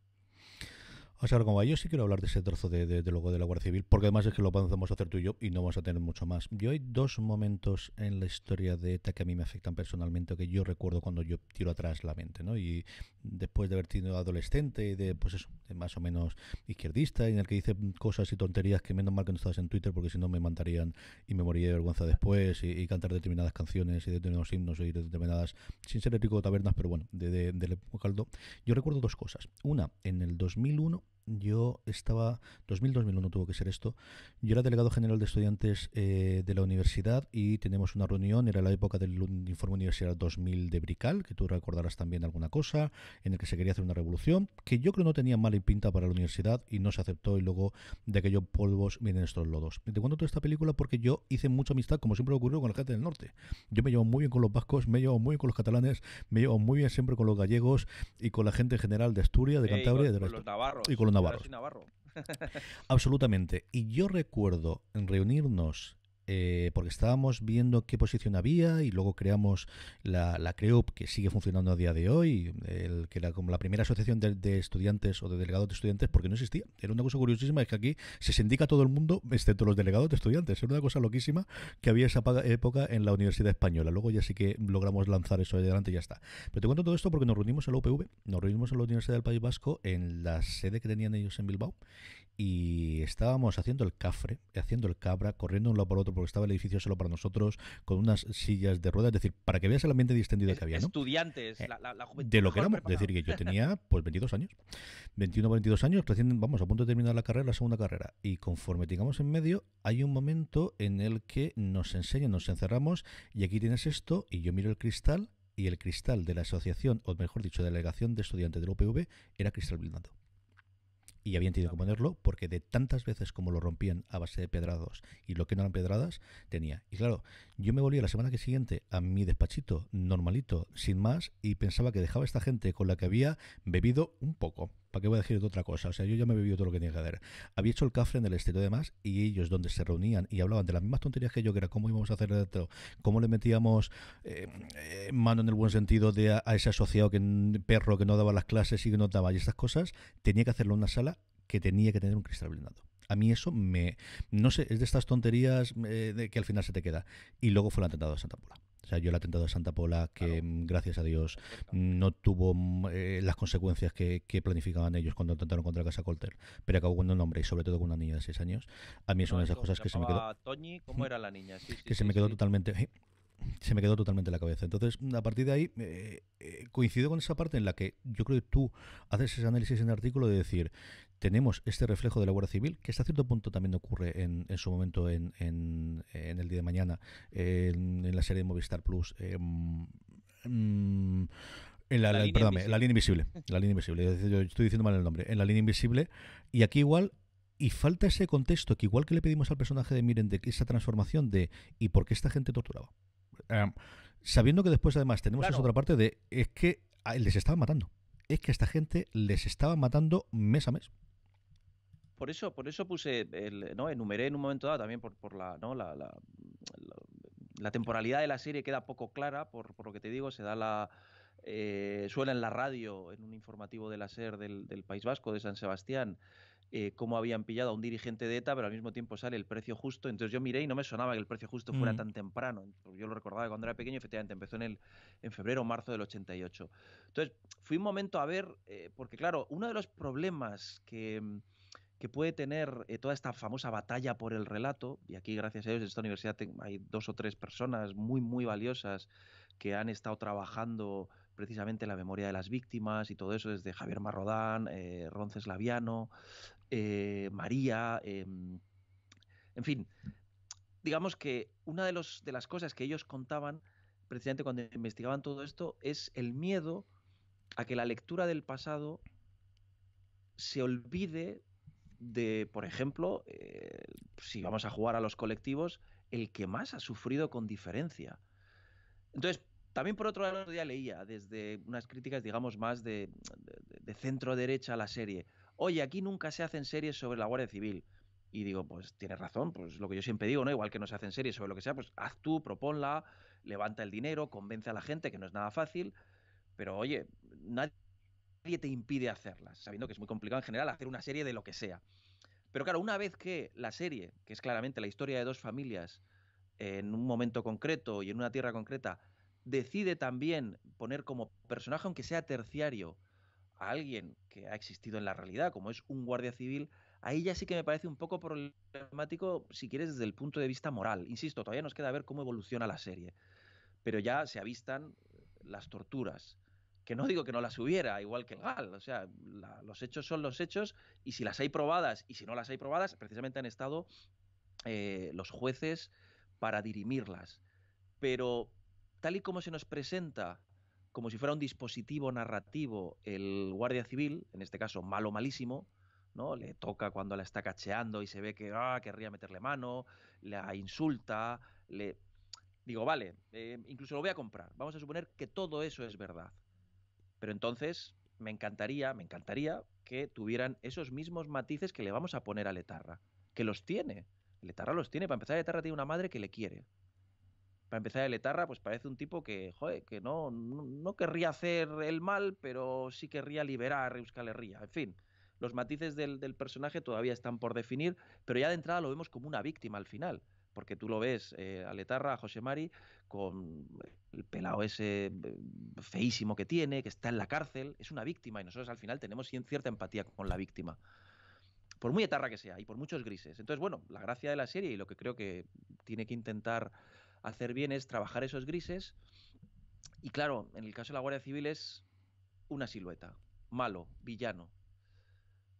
Vamos a ver cómo va. Yo sí quiero hablar de ese trozo de, de, de, logo de la Guardia Civil, porque además es que lo vamos a hacer tú y yo y no vamos a tener mucho más. Yo hay dos momentos en la historia de ETA que a mí me afectan personalmente, que yo recuerdo cuando yo tiro atrás la mente, ¿no? Y después de haber sido adolescente y de, pues eso, más o menos izquierdista, en el que dice cosas y tonterías que menos mal que no estabas en Twitter, porque si no me mandarían y me moriría de vergüenza después, y, cantar determinadas canciones y determinados himnos y determinadas, sin ser épico tabernas, pero bueno, de, de, caldo. Yo recuerdo dos cosas. Una, en el 2001 yo estaba, 2000-2001 tuvo que ser esto, yo era delegado general de estudiantes eh, de la universidad y tenemos una reunión, era la época del informe universidad 2000 de Brical, que tú recordarás también alguna cosa, en el que se quería hacer una revolución, que yo creo no tenía mala pinta para la universidad y no se aceptó y luego de aquellos polvos vienen estos lodos. Te cuento toda esta película porque yo hice mucha amistad, como siempre ocurrió con la gente del norte. Yo me llevo muy bien con los vascos, me llevo muy bien con los catalanes, me llevo muy bien siempre con los gallegos y con la gente general de Asturias, de eh, Cantabria, de Y con los Navarro. (laughs) Absolutamente. Y yo recuerdo en reunirnos eh, porque estábamos viendo qué posición había y luego creamos la, la CREUP, que sigue funcionando a día de hoy, el, que era como la primera asociación de, estudiantes o de delegados de estudiantes, porque no existía. Era una cosa curiosísima, es que aquí se sindica todo el mundo, excepto los delegados de estudiantes. Era una cosa loquísima que había esa época en la Universidad Española. Luego ya sí que logramos lanzar eso adelante y ya está. Pero te cuento todo esto porque nos reunimos en la OPV, nos reunimos en la Universidad del País Vasco, en la sede que tenían ellos en Bilbao, y estábamos haciendo el cafre, haciendo el cabra, corriendo un lado por otro porque estaba el edificio solo para nosotros, con unas sillas de ruedas, es decir, para que veas el ambiente distendido que había, ¿no? Estudiantes, eh, la, juventud. De lo que éramos, es decir, que yo (laughs) tenía pues 22 años, 21 o 22 años, recién, vamos, a punto de terminar la carrera, la segunda carrera, y conforme tengamos en medio, hay un momento en el que nos enseñan, nos encerramos, y aquí tienes esto, y yo miro el cristal, y el cristal de la asociación, o mejor dicho, de la delegación de estudiantes del UPV, era cristal blindado y habían tenido que ponerlo porque de tantas veces como lo rompían a base de pedrados y lo que no eran pedradas, tenía. Y claro, yo me volví la semana que siguiente a mi despachito normalito, sin más, y pensaba que dejaba a esta gente con la que había bebido un poco. ¿para qué voy a decir otra cosa? O sea, yo ya me he todo lo que tenía que ver. Había hecho el cafre en el estero de Más y ellos donde se reunían y hablaban de las mismas tonterías que yo, que era cómo íbamos a hacer el dentro, cómo le metíamos eh, eh, mano en el buen sentido de a, ese asociado que perro que no daba las clases y que no daba y estas cosas, tenía que hacerlo en una sala que tenía que tener un cristal blindado. A mí eso me... No sé, es de estas tonterías eh, de que al final se te queda. Y luego fue el atentado de Santa Pola. O sea, yo el atentado de Santa Pola, que mm, gracias a Dios no tuvo mm, eh, las consecuencias que, que, planificaban ellos cuando intentaron contra Casa Colter, pero acabó con un hombre y sobre todo con una niña de 6 años. A mí es una de esas cosas que se me quedó. ¿cómo (laughs) era la niña? que se me quedó totalmente se me quedó totalmente la cabeza. Entonces, a partir de ahí, eh, eh, coincido con esa parte en la que yo creo que tú haces ese análisis en el artículo de decir, tenemos este reflejo de la Guardia Civil, que hasta cierto punto también ocurre en, en su momento en, en, el día de mañana, en, la serie de Movistar Plus. Em, mm, en la, línea invisible. La línea invisible. estoy diciendo mal el nombre. En la línea invisible. Y aquí igual. Y falta ese contexto que igual que le pedimos al personaje de Miren de esa transformación de y por qué esta gente torturaba. Eh, sabiendo que después además tenemos esa otra parte de es que les estaban matando. Es que a esta gente les estaban matando mes a mes. Por eso, por eso puse, ¿no? enumeré en un momento dado también por, por la, la, temporalidad de la serie queda poco clara, por, lo que te digo, se da la, eh, suena en la radio, en un informativo de la SER del, País Vasco, de San Sebastián, eh, cómo habían pillado a un dirigente de ETA, pero al mismo tiempo sale el precio justo. Entonces yo miré y no me sonaba que el precio justo fuera mm. tan temprano. Yo lo recordaba cuando era pequeño, efectivamente empezó en, el, en febrero o marzo del 88. Entonces fui un momento a ver, eh, porque claro, uno de los problemas que mm, que puede tener eh, toda esta famosa batalla por el relato, y aquí gracias a Dios en esta universidad hay dos o tres personas muy, muy valiosas que han estado trabajando precisamente la memoria de las víctimas y todo eso, desde Javier Marrodán, eh, Ronces Laviano, eh, María, em, en fin, digamos que una de, las cosas que ellos contaban, precisamente cuando investigaban todo esto, es el miedo a que la lectura del pasado se olvide de, por ejemplo, eh, si vamos a jugar a los colectivos, el que más ha sufrido con diferencia. Entonces, también por otro lado, ya leía desde unas críticas, digamos, más de, centro derecha a la serie. Oye, aquí nunca se hacen series sobre la Guardia Civil. Y digo, pues tienes razón, pues lo que yo siempre digo, ¿no? Igual que no se hacen series sobre lo que sea, pues haz tú, proponla, levanta el dinero, convence a la gente, que no es nada fácil, pero oye, nadie te impide hacerlas, sabiendo que es muy complicado en general hacer una serie de lo que sea. Pero claro, una vez que la serie, que es claramente la historia de dos familias, en un momento concreto y en una tierra concreta, decide también poner como personaje, aunque sea terciario, a alguien que ha existido en la realidad, como es un guardia civil, ahí ya sí que me parece un poco problemático, si quieres, desde el punto de vista moral. Insisto, todavía nos queda ver cómo evoluciona la serie. Pero ya se avistan eh, las torturas, que no digo que no las hubiera, igual que el GAL. O sea, los hechos son los hechos y si las hay probadas y si no las hay probadas, precisamente han estado eh, los jueces para dirimirlas. Pero tal y como se nos presenta, como si fuera un dispositivo narrativo, el guardia civil, en este caso malo malísimo, ¿no? Le toca cuando la está cacheando y se ve que ah, querría meterle mano, la insulta, le. Digo, vale, eh, incluso lo voy a comprar. Vamos a suponer que todo eso es verdad. Pero entonces, me encantaría, me encantaría que tuvieran esos mismos matices que le vamos a poner a Letarra. Que los tiene. Letarra los tiene. Para empezar, Letarra tiene una madre que le quiere para empezar, el etarra, pues parece un tipo que, que no, no, querría hacer el mal, pero sí querría liberar a Euskal Herria. En fin, los matices del, personaje todavía están por definir, pero ya de entrada lo vemos como una víctima al final porque tú lo ves eh, a Letarra, a José Mari, con el pelado ese eh, feísimo que tiene, que está en la cárcel, es una víctima y nosotros al final tenemos cierta empatía con la víctima. Por muy etarra que sea y por muchos grises. Entonces, bueno, la gracia de la serie y lo que creo que tiene que intentar hacer bien es trabajar esos grises. Y claro, en el caso de la Guardia Civil es una silueta, malo, villano.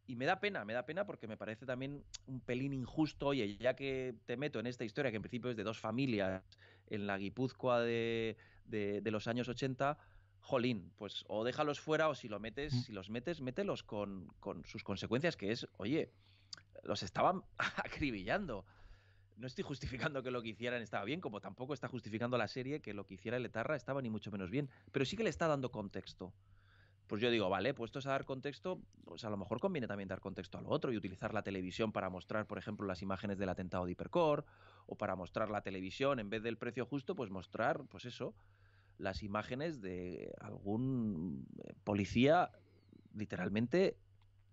Y me da pena, me da pena porque me parece también un pelín injusto, oye, ya que te meto en esta historia que en principio es de dos familias en la Guipúzcoa de, los años 80, jolín, pues o déjalos fuera o si lo metes, mm. si los metes, mételos con, con sus consecuencias, que es, oye, los estaban (laughs) acribillando no estoy justificando que lo que hicieran estaba bien, como tampoco está justificando la serie que lo que hiciera Letarra estaba ni mucho menos bien, pero sí que le está dando contexto. Pues yo digo, vale, puestos a dar contexto, pues a lo mejor conviene también dar contexto a lo otro y utilizar la televisión para mostrar, por ejemplo, las imágenes del atentado de Hipercore o para mostrar la televisión en vez del precio justo, pues mostrar, pues eso, las imágenes de algún eh, policía literalmente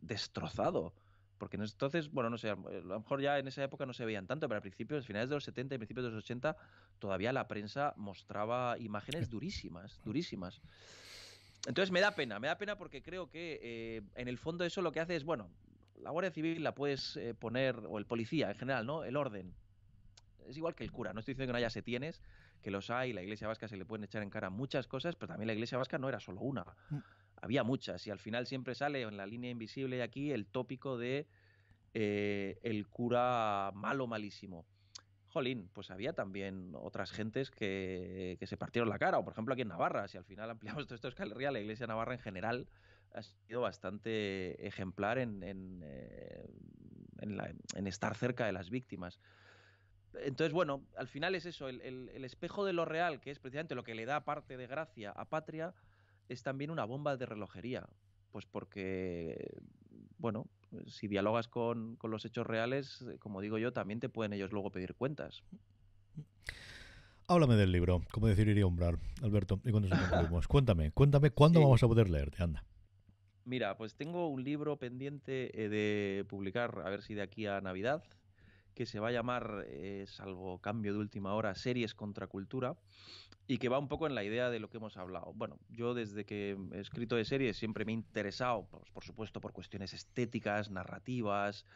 destrozado porque entonces, bueno, no sé, eh, a lo mejor ya en esa época no se veían tanto, pero a principios, finales de los 70 y principios de los 80, todavía la prensa mostraba imágenes durísimas, durísimas. Entonces me da pena, me da pena porque creo que eh, en el fondo eso lo que hace es, bueno, la Guardia Civil la puedes eh, poner, o el policía en general, ¿no? El orden. Es igual que el cura, no estoy diciendo que no haya setienes, que los hay, la Iglesia Vasca se le pueden echar en cara muchas cosas, pero también la Iglesia Vasca no era solo una. Mm había muchas y al final siempre sale en la línea invisible aquí el tópico de eh, el cura malo, malísimo. Jolín, pues había también otras gentes que, que, se partieron la cara, o por ejemplo aquí en Navarra, si al final (laughs) ampliamos todo esto la iglesia Navarra en general ha sido bastante ejemplar en, eh, en, estar cerca de las víctimas. Entonces, bueno, al final es eso, el espejo de lo real, que es precisamente lo que le da parte de gracia a Patria, es también una bomba de relojería, pues porque, bueno, si dialogas con, los hechos reales, eh, como digo yo, también te pueden ellos luego pedir cuentas. Háblame del libro, como decir iría umbral, Alberto, y cuándo se (laughs) cuéntame, cuéntame cuándo vamos a poder leerte, anda. Mira, pues tengo un libro pendiente eh, de publicar, a ver si de aquí a Navidad, que se va a llamar, eh, salvo cambio de última hora, Series contra Cultura, y que va un poco en la idea de lo que hemos hablado. Bueno, yo desde que he escrito de series siempre me he interesado, pues, por supuesto, por cuestiones estéticas, narrativas,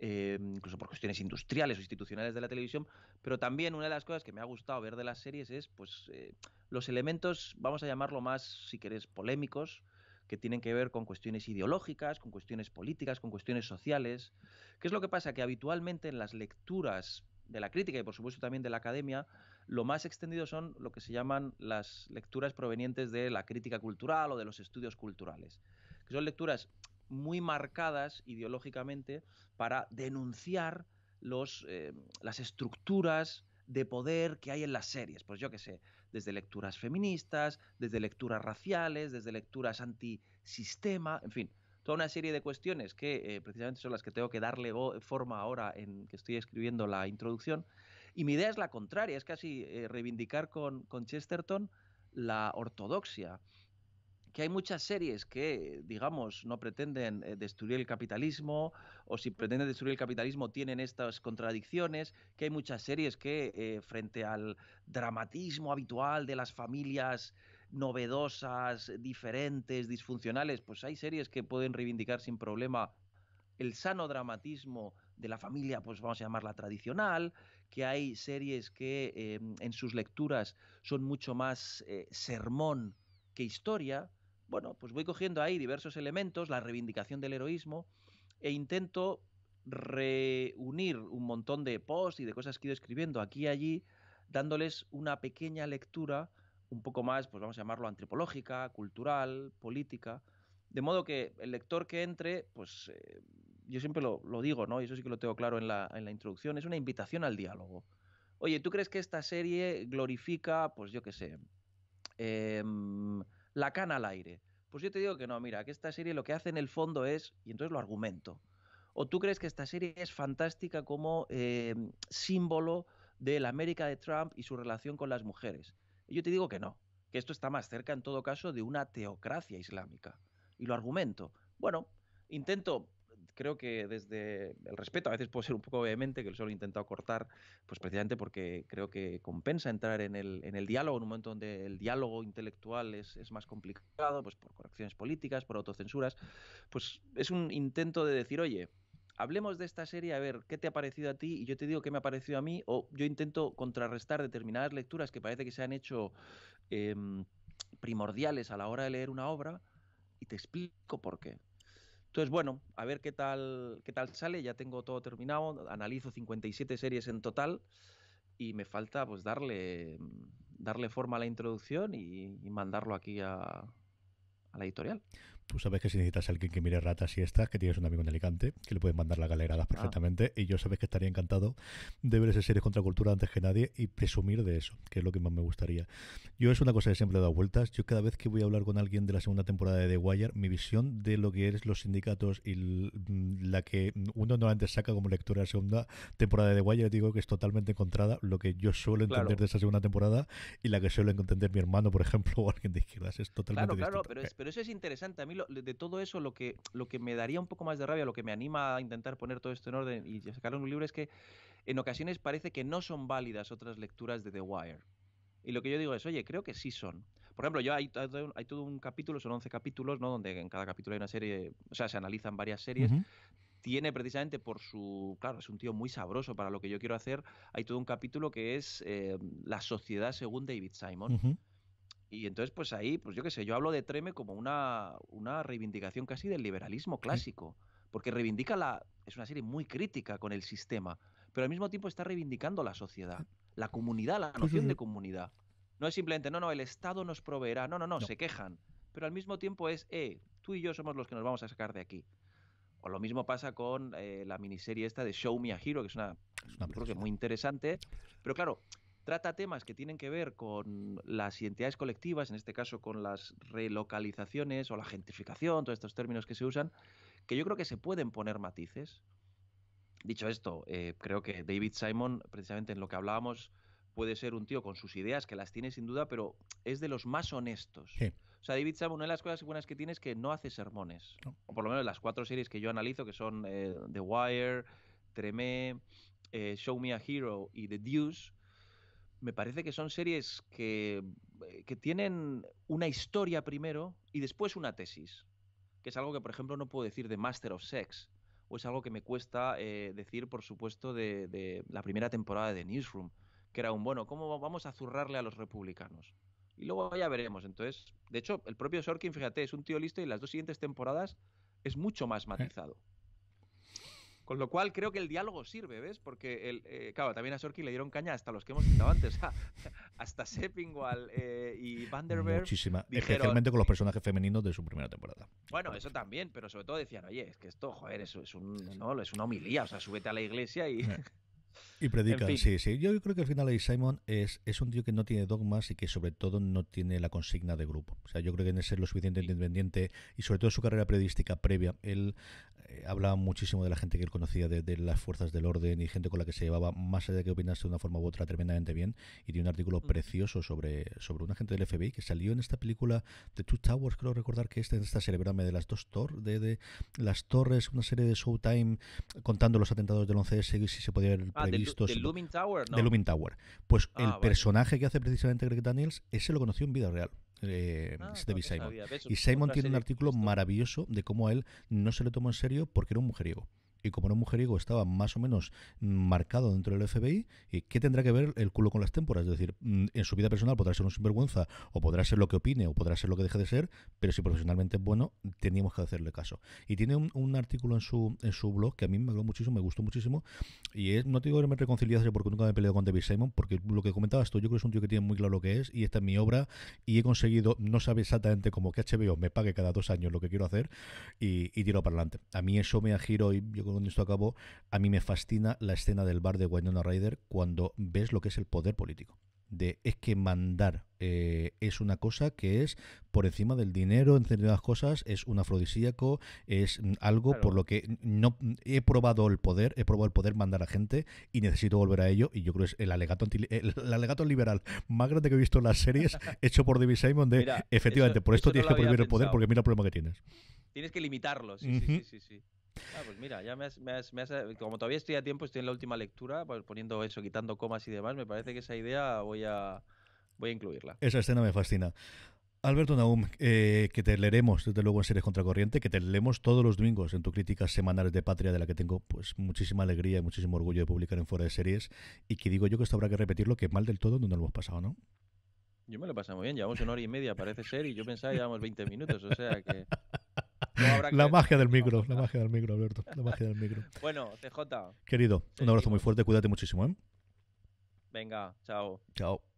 eh, incluso por cuestiones industriales o institucionales de la televisión, pero también una de las cosas que me ha gustado ver de las series es pues, eh, los elementos, vamos a llamarlo más, si querés, polémicos, que tienen que ver con cuestiones ideológicas, con cuestiones políticas, con cuestiones sociales. ¿Qué es lo que pasa? Que habitualmente en las lecturas de la crítica y por supuesto también de la academia, lo más extendido son lo que se llaman las lecturas provenientes de la crítica cultural o de los estudios culturales, que son lecturas muy marcadas ideológicamente para denunciar eh, las estructuras de poder que hay en las series. Pues yo que sé, desde lecturas feministas, desde lecturas raciales, desde lecturas antisistema, en fin, toda una serie de cuestiones que eh, precisamente son las que tengo que darle forma ahora en que estoy escribiendo la introducción. Y mi idea es la contraria, es casi eh, reivindicar con Chesterton la ortodoxia, que hay muchas series que, digamos, no pretenden eh, destruir el capitalismo, o si pretenden destruir el capitalismo tienen estas contradicciones, que hay muchas series que, eh, frente al dramatismo habitual de las familias novedosas, diferentes, disfuncionales, pues hay series que pueden reivindicar sin problema el sano dramatismo de la familia, pues vamos a llamarla tradicional, que hay series que em, en sus lecturas son mucho más eh, sermón que historia, bueno, pues voy cogiendo ahí diversos elementos, la reivindicación del heroísmo, e intento reunir un montón de posts y de cosas que he ido escribiendo aquí y allí, dándoles una pequeña lectura, un poco más, pues vamos a llamarlo antropológica, cultural, política, de modo que el lector que entre, pues eh, yo siempre lo, digo, ¿no? Y eso sí que lo tengo claro en la, en la, introducción, es una invitación al diálogo. Oye, ¿tú crees que esta serie glorifica, pues yo qué sé, eh, la cana al aire. Pues yo te digo que no, mira, que esta serie lo que hace en el fondo es, y entonces lo argumento, o tú crees que esta serie es fantástica como eh, símbolo de la América de Trump y su relación con las mujeres. yo te digo que no, que esto está más cerca en todo caso de una teocracia islámica. Y lo argumento. Bueno, intento creo que desde el respeto, a veces puedo ser un poco vehemente, que solo he intentado cortar, pues precisamente porque creo que compensa entrar en el, en el diálogo, en un momento donde el diálogo intelectual es, es más complicado, pues por correcciones políticas, por autocensuras, pues es un intento de decir, oye, hablemos de esta serie, a ver, ¿qué te ha parecido a ti? Y yo te digo qué me ha parecido a mí, o yo intento contrarrestar determinadas lecturas que parece que se han hecho em, primordiales a la hora de leer una obra y te explico por qué. Entonces, bueno, a ver qué tal, qué tal sale. Ya tengo todo terminado. Analizo 57 series en total. Y me falta pues darle, darle forma a la introducción y, mandarlo aquí a, a la editorial. Tú sabes que si necesitas a alguien que mire ratas y estas, que tienes un amigo en Alicante, que le puedes mandar las galeradas ah. perfectamente, y yo sabes que estaría encantado de ver ese series contra cultura antes que nadie y presumir de eso, que es lo que más me gustaría. Yo es una cosa que siempre he dado vueltas. Yo cada vez que voy a hablar con alguien de la segunda temporada de The Wire, mi visión de lo que es los sindicatos y mm, la que uno normalmente saca como lectura de la segunda temporada de The Wire, digo que es totalmente encontrada lo que yo suelo entender de esa segunda temporada y la que suelo entender mi hermano, por ejemplo, (laughs) o alguien de izquierdas. Es totalmente Claro, claro, pero, pero eso es interesante. A mí de todo eso lo que, lo que me daría un poco más de rabia, lo que me anima a intentar poner todo esto en orden y sacarlo en un libro es que en ocasiones parece que no son válidas otras lecturas de The Wire. Y lo que yo digo es, oye, creo que sí son. Por ejemplo, yo hay, hay, todo un capítulo, son 11 capítulos, ¿no? Donde en cada capítulo hay una serie, o sea, se analizan varias series. Tiene precisamente por su. Claro, es un tío muy sabroso para lo que yo quiero hacer. Hay todo un capítulo que es eh, La sociedad según David Simon. Y entonces, pues ahí, pues yo qué sé, yo hablo de Treme como una, reivindicación casi del liberalismo clásico, porque reivindica la... es una serie muy crítica con el sistema, pero al mismo tiempo está reivindicando la sociedad, la comunidad, la noción de comunidad. No es simplemente, no, no, el Estado nos proveerá, no, no, no, se quejan, pero al mismo tiempo es, eh, tú y yo somos los que nos vamos a sacar de aquí. O lo mismo pasa con eh, la miniserie esta de Show Me a Hero, que es una, es muy interesante, pero claro, Trata temas que tienen que ver con las identidades colectivas, en este caso con las relocalizaciones o la gentrificación, todos estos términos que se usan, que yo creo que se pueden poner matices. Dicho esto, eh, creo que David Simon, precisamente en lo que hablábamos, puede ser un tío con sus ideas, que las tiene sin duda, pero es de los más honestos. O sea, David Simon, una de las cosas buenas que tiene es que no hace sermones. O por lo menos las cuatro series que yo analizo, que son eh, The Wire, Tremé, eh, Show Me a Hero y The Deuce, me parece que son series eh, que, tienen una historia primero y después una tesis, que es algo que, por ejemplo, no puedo decir de Master of Sex, o es algo que me cuesta eh, decir, por supuesto, de, de, la primera temporada de Newsroom, que era un, bueno, ¿cómo vamos a zurrarle a los republicanos? Y luego ya veremos. Entonces, de hecho, el propio Sorkin, fíjate, es un tío listo y las dos siguientes temporadas es mucho más eh, matizado. Con lo cual creo que el diálogo sirve, ¿ves? Porque, el, eh, claro, también a Sorky le dieron caña hasta los que hemos citado antes, (laughs) hasta Sepping eh, y Vanderberg. Muchísima, especialmente con los personajes femeninos de su primera temporada. Bueno, eso también, pero sobre todo decían, oye, es que esto, joder, eso es, un, no, es una homilía, o sea, súbete a la iglesia y... Eh. (laughs) Y predica, sí, sí. Yo creo que al final ahí Simon es, es un tío que no tiene dogmas y que sobre todo no tiene la consigna de grupo. O sea, yo creo que en ser lo suficiente independiente y sobre todo su carrera periodística previa. Él eh, hablaba muchísimo de la gente que él conocía, de, las fuerzas del orden y gente con la que se llevaba, más allá de que opinase de una forma u otra, tremendamente bien. Y tiene un artículo precioso sobre, sobre un agente del FBI que salió en esta película de Two Towers, creo recordar que esta, en esta celebrame de las dos torres, de, las torres, una serie de Showtime contando los atentados del 11 de y si se podía ver Ah, de Lumin Tower. Pues ah, el personaje que hace precisamente Greg Daniels, ese lo conoció en vida real. Eh, ah, este Simon. y Simon tiene un artículo maravilloso de cómo a él no se lo tomó en serio porque era un mujeriego y como era un mujeriego estaba más o menos mm, marcado dentro del FBI, ¿qué tendrá que ver el culo con las témporas? Es decir, mm, en su vida personal podrá ser un sinvergüenza, o podrá ser lo que opine, o podrá ser lo que deje de ser, pero si profesionalmente es bueno, teníamos que hacerle caso. Y tiene un, artículo en su, en su blog que a mí me habló muchísimo, me gustó muchísimo, y es, no te digo que me reconciliase porque nunca me he peleado con David Simon, porque lo que comentabas tú, yo creo que es un tío que tiene muy claro lo que es, y esta es mi obra, y he conseguido, no sabe exactamente como que HBO me pague cada dos años lo que quiero hacer, y, y tiro para adelante. A mí eso me agiro y yo con esto acabo, a mí me fascina la escena del bar de Winona Ryder cuando ves lo que es el poder político de es que mandar eh, es una cosa que es por encima del dinero, en las cosas, es un afrodisíaco, es mm, algo por lo que no he probado el poder, he probado el poder mandar a gente y necesito volver a ello. Y yo creo que es el alegato, el, alegato liberal más grande que he visto en las series, (laughs) hecho por David Simon, de efectivamente, por esto tienes que prohibir el poder porque mira el problema que tienes. Tienes que limitarlo, sí, sí. sí. Ah, pues mira, ya Como todavía estoy a tiempo, estoy en la última lectura, pues poniendo eso, quitando comas y demás, me parece que esa idea voy a, voy a incluirla. Esa escena me fascina. Alberto Naum, eh, que te leeremos desde luego en Series Contracorriente, que te leemos todos los domingos en tu crítica semanales de Patria, de la que tengo pues muchísima alegría y muchísimo orgullo de publicar en Fuera de Series, y que digo yo que esto habrá que repetirlo, que mal del todo no lo hemos pasado, ¿no? Yo me lo he pasado muy bien, llevamos una hora y media parece ser, y yo pensaba que llevamos 20 minutos, o sea que... (laughs) la magia del micro, la magia del micro, Alberto. La magia del micro. (laughs) bueno, TJ. Querido, un abrazo muy fuerte, cuídate muchísimo, ¿eh? Venga, chao. Chao.